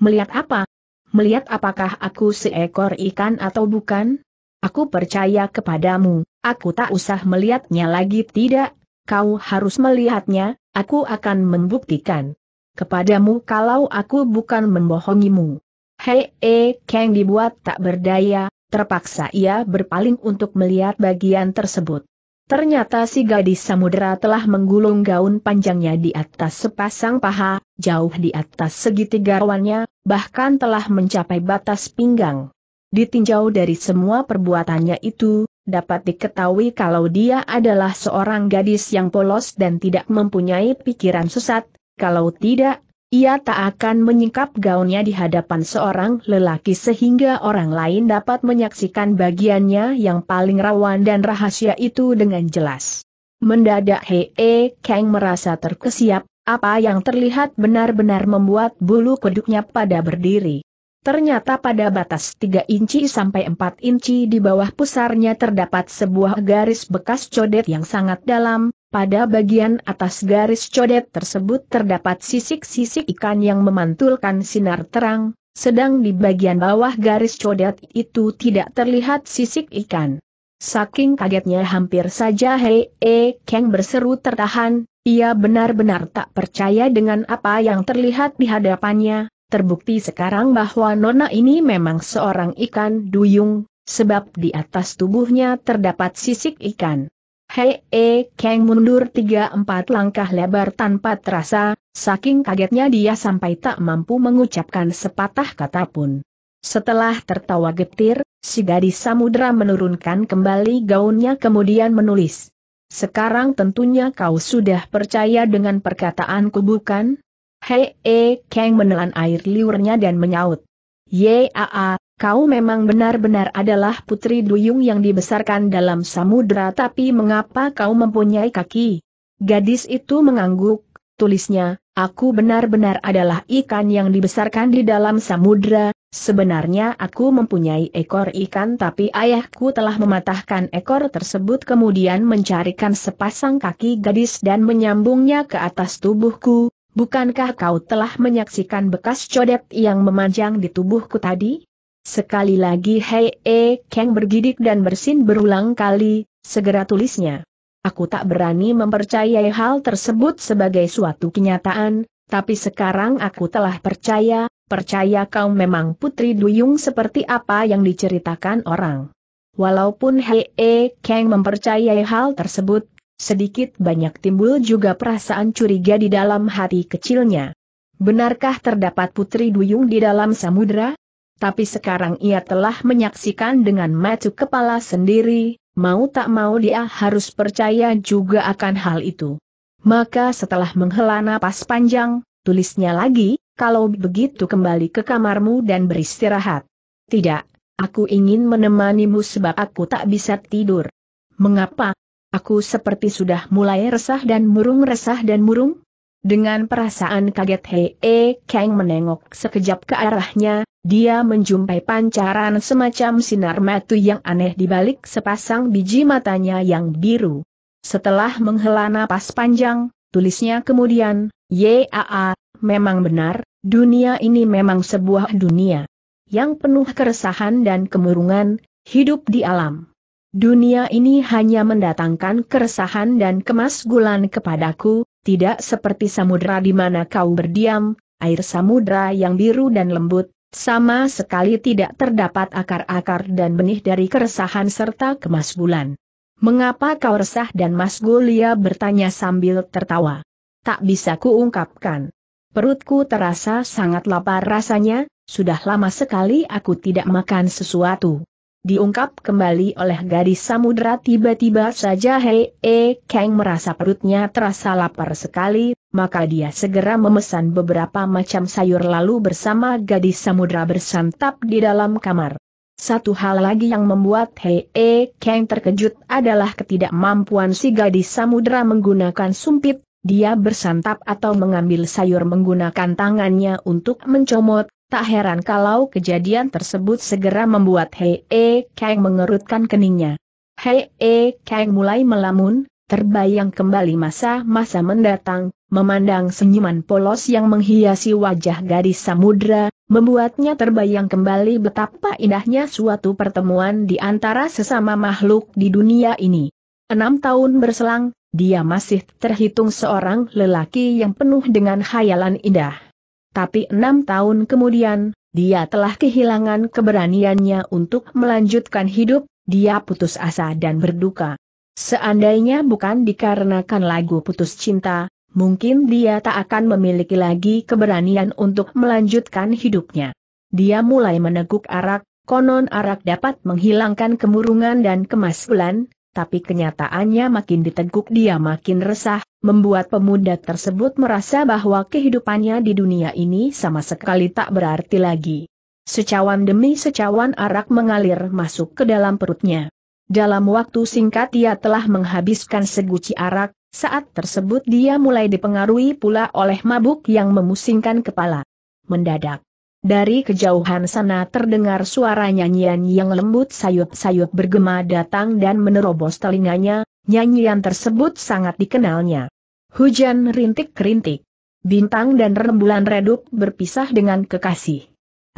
S1: Melihat apa? Melihat apakah aku seekor ikan atau bukan? Aku percaya kepadamu, aku tak usah melihatnya lagi tidak, kau harus melihatnya, aku akan membuktikan kepadamu kalau aku bukan membohongimu. Hei, e, Kang dibuat tak berdaya, terpaksa ia berpaling untuk melihat bagian tersebut. Ternyata si gadis samudera telah menggulung gaun panjangnya di atas sepasang paha, jauh di atas segitiga rawannya, bahkan telah mencapai batas pinggang. Ditinjau dari semua perbuatannya itu, dapat diketahui kalau dia adalah seorang gadis yang polos dan tidak mempunyai pikiran sesat, kalau tidak, ia tak akan menyingkap gaunnya di hadapan seorang lelaki sehingga orang lain dapat menyaksikan bagiannya yang paling rawan dan rahasia itu dengan jelas. Mendadak Hee Kang merasa terkesiap, apa yang terlihat benar-benar membuat bulu kuduknya pada berdiri. Ternyata pada batas 3 inci sampai 4 inci di bawah pusarnya terdapat sebuah garis bekas codet yang sangat dalam, pada bagian atas garis codet tersebut terdapat sisik-sisik ikan yang memantulkan sinar terang, sedang di bagian bawah garis codet itu tidak terlihat sisik ikan. Saking kagetnya hampir saja Hei E Kang berseru tertahan, ia benar-benar tak percaya dengan apa yang terlihat di hadapannya, terbukti sekarang bahwa Nona ini memang seorang ikan duyung, sebab di atas tubuhnya terdapat sisik ikan. Hei, e, Kang mundur tiga empat langkah lebar tanpa terasa, saking kagetnya dia sampai tak mampu mengucapkan sepatah kata pun. Setelah tertawa getir, si gadis samudera menurunkan kembali gaunnya kemudian menulis. Sekarang tentunya kau sudah percaya dengan perkataanku bukan? Hei, e, Kang menelan air liurnya dan menyaut. Yaa, Kau memang benar-benar adalah putri duyung yang dibesarkan dalam samudera tapi mengapa kau mempunyai kaki? Gadis itu mengangguk, tulisnya, aku benar-benar adalah ikan yang dibesarkan di dalam samudera, sebenarnya aku mempunyai ekor ikan tapi ayahku telah mematahkan ekor tersebut kemudian mencarikan sepasang kaki gadis dan menyambungnya ke atas tubuhku, bukankah kau telah menyaksikan bekas codet yang memanjang di tubuhku tadi? Sekali lagi Hei E Kang bergidik dan bersin berulang kali, segera tulisnya. Aku tak berani mempercayai hal tersebut sebagai suatu kenyataan, tapi sekarang aku telah percaya, percaya kau memang putri duyung seperti apa yang diceritakan orang. Walaupun Hei E Kang mempercayai hal tersebut, sedikit banyak timbul juga perasaan curiga di dalam hati kecilnya. Benarkah terdapat putri duyung di dalam samudera? tapi sekarang ia telah menyaksikan dengan mata kepala sendiri, mau tak mau dia harus percaya juga akan hal itu. Maka setelah menghela napas panjang, tulisnya lagi, kalau begitu kembali ke kamarmu dan beristirahat. Tidak, aku ingin menemanimu sebab aku tak bisa tidur. Mengapa? Aku seperti sudah mulai resah dan murung resah dan murung? Dengan perasaan kaget Hei -e Kang menengok sekejap ke arahnya, dia menjumpai pancaran semacam sinar matu yang aneh di balik sepasang biji matanya yang biru. Setelah menghela napas panjang, tulisnya kemudian, YAA, memang benar, dunia ini memang sebuah dunia yang penuh keresahan dan kemurungan, hidup di alam. Dunia ini hanya mendatangkan keresahan dan kemasgulan kepadaku, tidak seperti samudra di mana kau berdiam, air samudra yang biru dan lembut, sama sekali tidak terdapat akar-akar dan benih dari keresahan serta kemasgulan. Mengapa kau resah dan masgulia bertanya sambil tertawa. Tak bisa kuungkapkan. Perutku terasa sangat lapar rasanya, sudah lama sekali aku tidak makan sesuatu. Diungkap kembali oleh gadis samudera tiba-tiba saja Hei E Kang merasa perutnya terasa lapar sekali, maka dia segera memesan beberapa macam sayur lalu bersama gadis samudera bersantap di dalam kamar. Satu hal lagi yang membuat Hei E Kang terkejut adalah ketidakmampuan si gadis samudera menggunakan sumpit, dia bersantap atau mengambil sayur menggunakan tangannya untuk mencomot, Tak heran kalau kejadian tersebut segera membuat Hei E Kang mengerutkan keningnya. Hei E Kang mulai melamun, terbayang kembali masa-masa mendatang, memandang senyuman polos yang menghiasi wajah gadis samudra, membuatnya terbayang kembali betapa indahnya suatu pertemuan di antara sesama makhluk di dunia ini. Enam tahun berselang, dia masih terhitung seorang lelaki yang penuh dengan khayalan indah tapi enam tahun kemudian, dia telah kehilangan keberaniannya untuk melanjutkan hidup, dia putus asa dan berduka. Seandainya bukan dikarenakan lagu putus cinta, mungkin dia tak akan memiliki lagi keberanian untuk melanjutkan hidupnya. Dia mulai meneguk arak, konon arak dapat menghilangkan kemurungan dan kemasulan tapi kenyataannya makin diteguk dia makin resah, membuat pemuda tersebut merasa bahwa kehidupannya di dunia ini sama sekali tak berarti lagi. Secawan demi secawan arak mengalir masuk ke dalam perutnya. Dalam waktu singkat ia telah menghabiskan seguci arak, saat tersebut dia mulai dipengaruhi pula oleh mabuk yang memusingkan kepala. Mendadak, dari kejauhan sana terdengar suara nyanyian yang lembut sayup-sayup bergema datang dan menerobos telinganya, nyanyian tersebut sangat dikenalnya. Hujan rintik-rintik. Bintang dan rembulan redup berpisah dengan kekasih.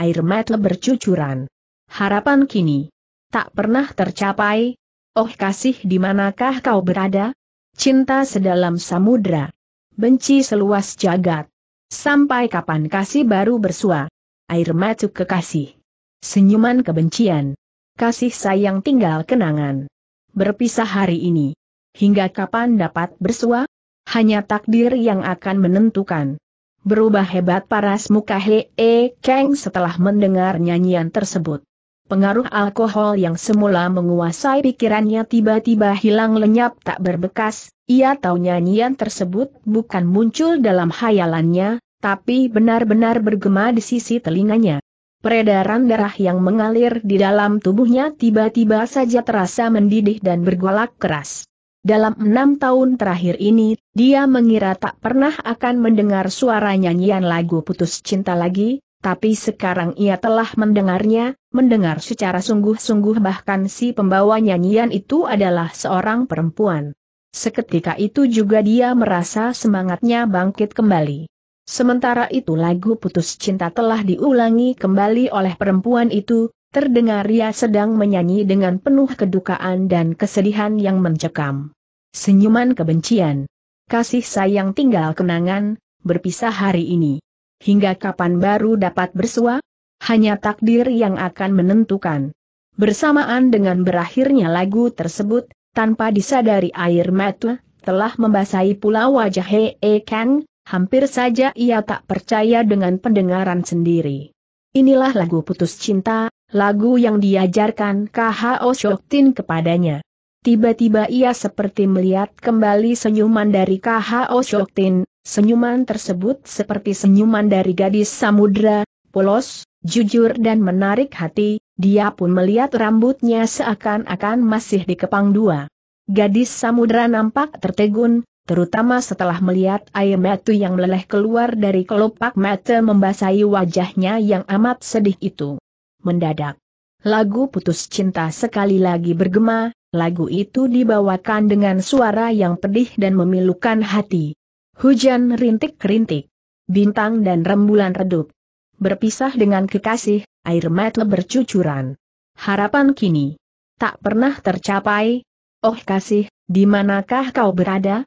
S1: Air mata bercucuran. Harapan kini. Tak pernah tercapai. Oh kasih di manakah kau berada? Cinta sedalam samudra. Benci seluas jagat. Sampai kapan kasih baru bersua? air mata kekasih. Senyuman kebencian. Kasih sayang tinggal kenangan. Berpisah hari ini. Hingga kapan dapat bersua? Hanya takdir yang akan menentukan. Berubah hebat paras muka Hee -he e Kang setelah mendengar nyanyian tersebut. Pengaruh alkohol yang semula menguasai pikirannya tiba-tiba hilang lenyap tak berbekas, ia tahu nyanyian tersebut bukan muncul dalam hayalannya, tapi benar-benar bergema di sisi telinganya. Peredaran darah yang mengalir di dalam tubuhnya tiba-tiba saja terasa mendidih dan bergolak keras. Dalam enam tahun terakhir ini, dia mengira tak pernah akan mendengar suara nyanyian lagu putus cinta lagi, tapi sekarang ia telah mendengarnya, mendengar secara sungguh-sungguh bahkan si pembawa nyanyian itu adalah seorang perempuan. Seketika itu juga dia merasa semangatnya bangkit kembali. Sementara itu lagu putus cinta telah diulangi kembali oleh perempuan itu, terdengar ia sedang menyanyi dengan penuh kedukaan dan kesedihan yang mencekam. Senyuman kebencian. Kasih sayang tinggal kenangan, berpisah hari ini. Hingga kapan baru dapat bersua? Hanya takdir yang akan menentukan. Bersamaan dengan berakhirnya lagu tersebut, tanpa disadari air mata, telah membasahi pula wajah Hee Kang, Hampir saja ia tak percaya dengan pendengaran sendiri. Inilah lagu Putus Cinta, lagu yang diajarkan KHO Shoktin kepadanya. Tiba-tiba ia seperti melihat kembali senyuman dari KHO Shoktin, senyuman tersebut seperti senyuman dari gadis samudra, polos, jujur dan menarik hati, dia pun melihat rambutnya seakan-akan masih dikepang dua. Gadis samudra nampak tertegun, terutama setelah melihat air metu yang meleleh keluar dari kelopak mata membasahi wajahnya yang amat sedih itu. Mendadak, lagu putus cinta sekali lagi bergema, lagu itu dibawakan dengan suara yang pedih dan memilukan hati. Hujan rintik-rintik, bintang dan rembulan redup. Berpisah dengan kekasih, air mata bercucuran. Harapan kini tak pernah tercapai. Oh kasih, di manakah kau berada?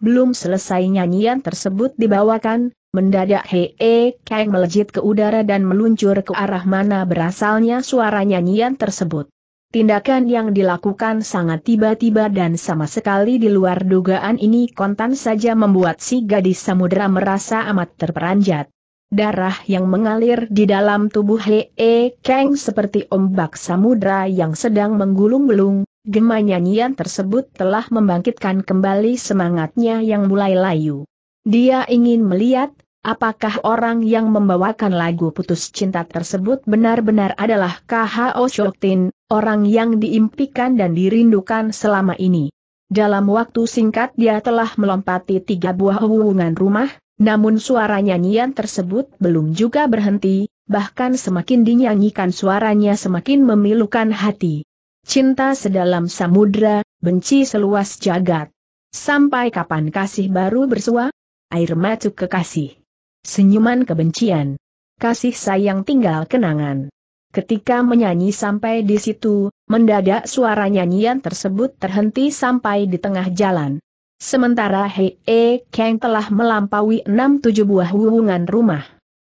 S1: Belum selesai nyanyian tersebut dibawakan, mendadak Hee Kang melejit ke udara dan meluncur ke arah mana berasalnya suara nyanyian tersebut. Tindakan yang dilakukan sangat tiba-tiba dan sama sekali di luar dugaan ini kontan saja membuat si gadis samudera merasa amat terperanjat. Darah yang mengalir di dalam tubuh Hee Kang seperti ombak samudera yang sedang menggulung-gulung, Gema nyanyian tersebut telah membangkitkan kembali semangatnya yang mulai layu. Dia ingin melihat, apakah orang yang membawakan lagu putus cinta tersebut benar-benar adalah K.H.O. Shoktin, orang yang diimpikan dan dirindukan selama ini. Dalam waktu singkat dia telah melompati tiga buah hubungan rumah, namun suara nyanyian tersebut belum juga berhenti, bahkan semakin dinyanyikan suaranya semakin memilukan hati. Cinta sedalam samudra, benci seluas jagat. Sampai kapan kasih baru bersua? Air mata kekasih. Senyuman kebencian. Kasih sayang tinggal kenangan. Ketika menyanyi sampai di situ, mendadak suara nyanyian tersebut terhenti sampai di tengah jalan. Sementara Hei E Kang telah melampaui enam tujuh buah hubungan rumah.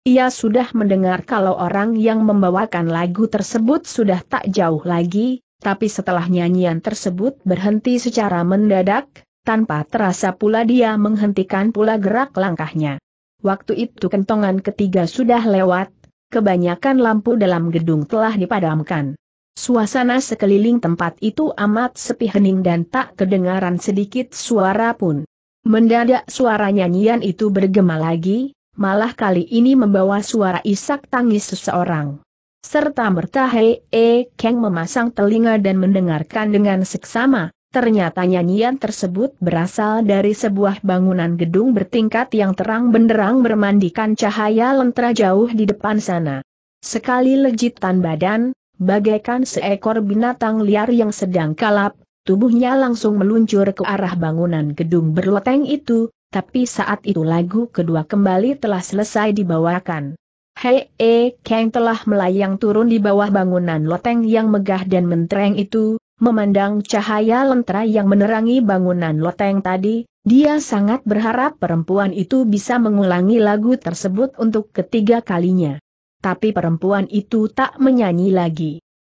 S1: Ia sudah mendengar kalau orang yang membawakan lagu tersebut sudah tak jauh lagi, tapi setelah nyanyian tersebut berhenti secara mendadak, tanpa terasa pula dia menghentikan pula gerak langkahnya. Waktu itu kentongan ketiga sudah lewat, kebanyakan lampu dalam gedung telah dipadamkan. Suasana sekeliling tempat itu amat sepi hening dan tak kedengaran sedikit suara pun. Mendadak suara nyanyian itu bergema lagi, malah kali ini membawa suara isak tangis seseorang serta merta Hei E Kang memasang telinga dan mendengarkan dengan seksama. Ternyata nyanyian tersebut berasal dari sebuah bangunan gedung bertingkat yang terang benderang bermandikan cahaya lentera jauh di depan sana. Sekali lejitan badan, bagaikan seekor binatang liar yang sedang kalap, tubuhnya langsung meluncur ke arah bangunan gedung berloteng itu, tapi saat itu lagu kedua kembali telah selesai dibawakan. Hei E Kang telah melayang turun di bawah bangunan loteng yang megah dan mentereng itu, memandang cahaya lentera yang menerangi bangunan loteng tadi, dia sangat berharap perempuan itu bisa mengulangi lagu tersebut untuk ketiga kalinya. Tapi perempuan itu tak menyanyi lagi.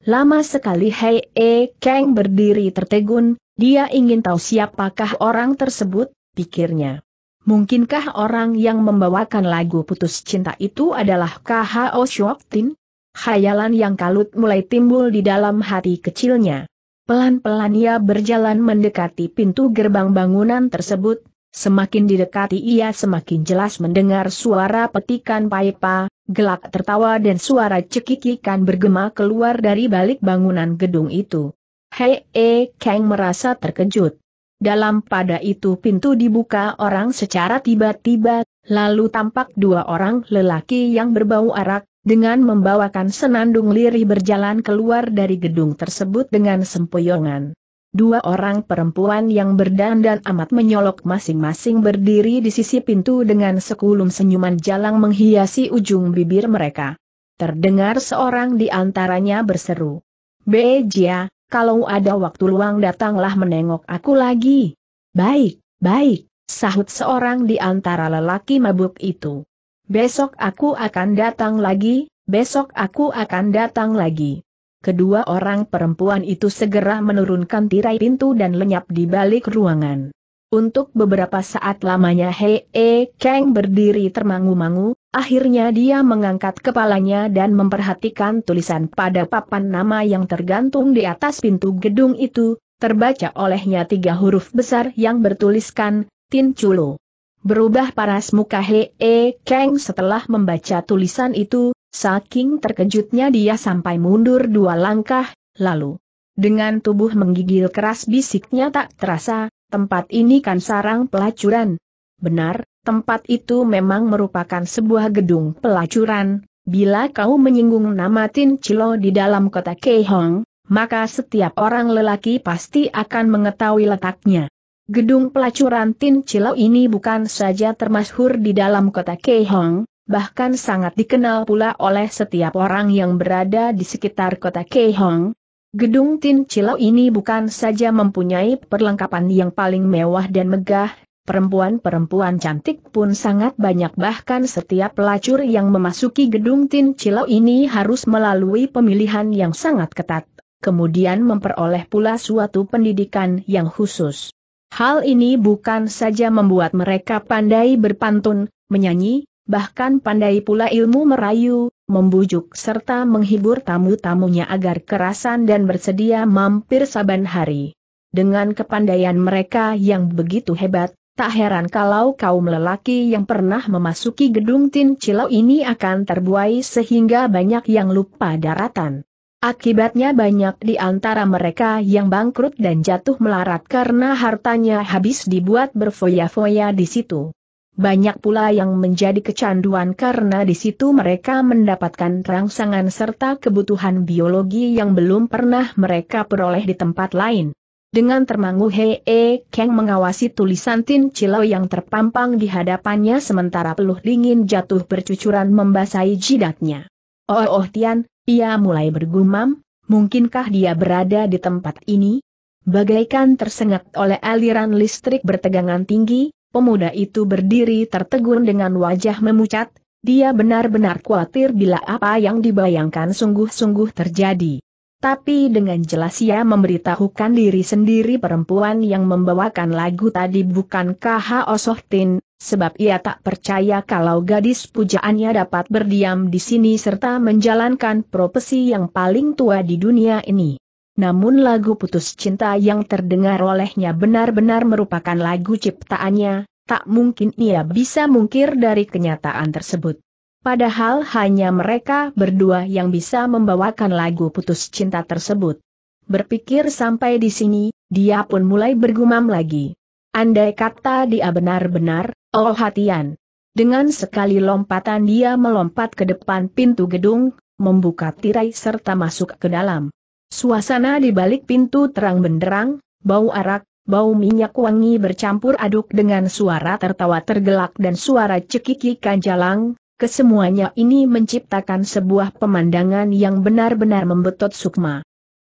S1: Lama sekali Hei E Kang berdiri tertegun, dia ingin tahu siapakah orang tersebut, pikirnya. Mungkinkah orang yang membawakan lagu putus cinta itu adalah K.H.O. Shoktin? Khayalan yang kalut mulai timbul di dalam hati kecilnya. Pelan-pelan ia berjalan mendekati pintu gerbang bangunan tersebut, Semakin didekati ia semakin jelas mendengar suara petikan paipa, gelak tertawa dan suara cekikikan bergema keluar dari balik bangunan gedung itu. Hei, -e Kang merasa terkejut. Dalam pada itu pintu dibuka orang secara tiba-tiba, lalu tampak dua orang lelaki yang berbau arak, dengan membawakan senandung lirih berjalan keluar dari gedung tersebut dengan sempoyongan. Dua orang perempuan yang berdandan amat menyolok masing-masing berdiri di sisi pintu dengan sekulum senyuman jalang menghiasi ujung bibir mereka. Terdengar seorang di antaranya berseru. Bejia, kalau ada waktu luang datanglah menengok aku lagi. Baik, baik, sahut seorang di antara lelaki mabuk itu. Besok aku akan datang lagi, besok aku akan datang lagi. Kedua orang perempuan itu segera menurunkan tirai pintu dan lenyap di balik ruangan. Untuk beberapa saat lamanya Hei e Kang berdiri termangu-mangu, Akhirnya dia mengangkat kepalanya dan memperhatikan tulisan pada papan nama yang tergantung di atas pintu gedung itu, terbaca olehnya tiga huruf besar yang bertuliskan, Tin Chulo. Berubah paras muka Hee E Kang setelah membaca tulisan itu, saking terkejutnya dia sampai mundur dua langkah, lalu dengan tubuh menggigil keras bisiknya tak terasa, tempat ini kan sarang pelacuran. Benar, tempat itu memang merupakan sebuah gedung pelacuran, bila kau menyinggung nama Tin Chilo di dalam kota Keihong, maka setiap orang lelaki pasti akan mengetahui letaknya. Gedung pelacuran Tin Chilo ini bukan saja termasyhur di dalam kota Keihong, bahkan sangat dikenal pula oleh setiap orang yang berada di sekitar kota Keihong. Gedung Tin Chilo ini bukan saja mempunyai perlengkapan yang paling mewah dan megah, Perempuan-perempuan cantik pun sangat banyak bahkan setiap pelacur yang memasuki gedung Tin Cilau ini harus melalui pemilihan yang sangat ketat, kemudian memperoleh pula suatu pendidikan yang khusus. Hal ini bukan saja membuat mereka pandai berpantun, menyanyi, bahkan pandai pula ilmu merayu, membujuk serta menghibur tamu-tamunya agar kerasan dan bersedia mampir saban hari. Dengan kepandaian mereka yang begitu hebat, Tak heran kalau kaum lelaki yang pernah memasuki gedung Tin Cilau ini akan terbuai sehingga banyak yang lupa daratan. Akibatnya banyak di antara mereka yang bangkrut dan jatuh melarat karena hartanya habis dibuat berfoya-foya di situ. Banyak pula yang menjadi kecanduan karena di situ mereka mendapatkan rangsangan serta kebutuhan biologi yang belum pernah mereka peroleh di tempat lain. Dengan termangu Hee Kang mengawasi tulisan Tin Cilau yang terpampang di hadapannya sementara peluh dingin jatuh bercucuran membasahi jidatnya. Oh oh Tian, ia mulai bergumam, mungkinkah dia berada di tempat ini? Bagaikan tersengat oleh aliran listrik bertegangan tinggi, pemuda itu berdiri tertegun dengan wajah memucat, dia benar-benar khawatir bila apa yang dibayangkan sungguh-sungguh terjadi. Tapi dengan jelas ia memberitahukan diri sendiri perempuan yang membawakan lagu tadi bukan K.H. Osohtin, sebab ia tak percaya kalau gadis pujaannya dapat berdiam di sini serta menjalankan profesi yang paling tua di dunia ini. Namun lagu putus cinta yang terdengar olehnya benar-benar merupakan lagu ciptaannya, tak mungkin ia bisa mungkir dari kenyataan tersebut. Padahal hanya mereka berdua yang bisa membawakan lagu putus cinta tersebut. Berpikir sampai di sini, dia pun mulai bergumam lagi. Andai kata dia benar-benar, oh hatian. Dengan sekali lompatan dia melompat ke depan pintu gedung, membuka tirai serta masuk ke dalam. Suasana di balik pintu terang benderang, bau arak, bau minyak wangi bercampur aduk dengan suara tertawa tergelak dan suara cekikikan jalang, kesemuanya ini menciptakan sebuah pemandangan yang benar-benar membetot sukma.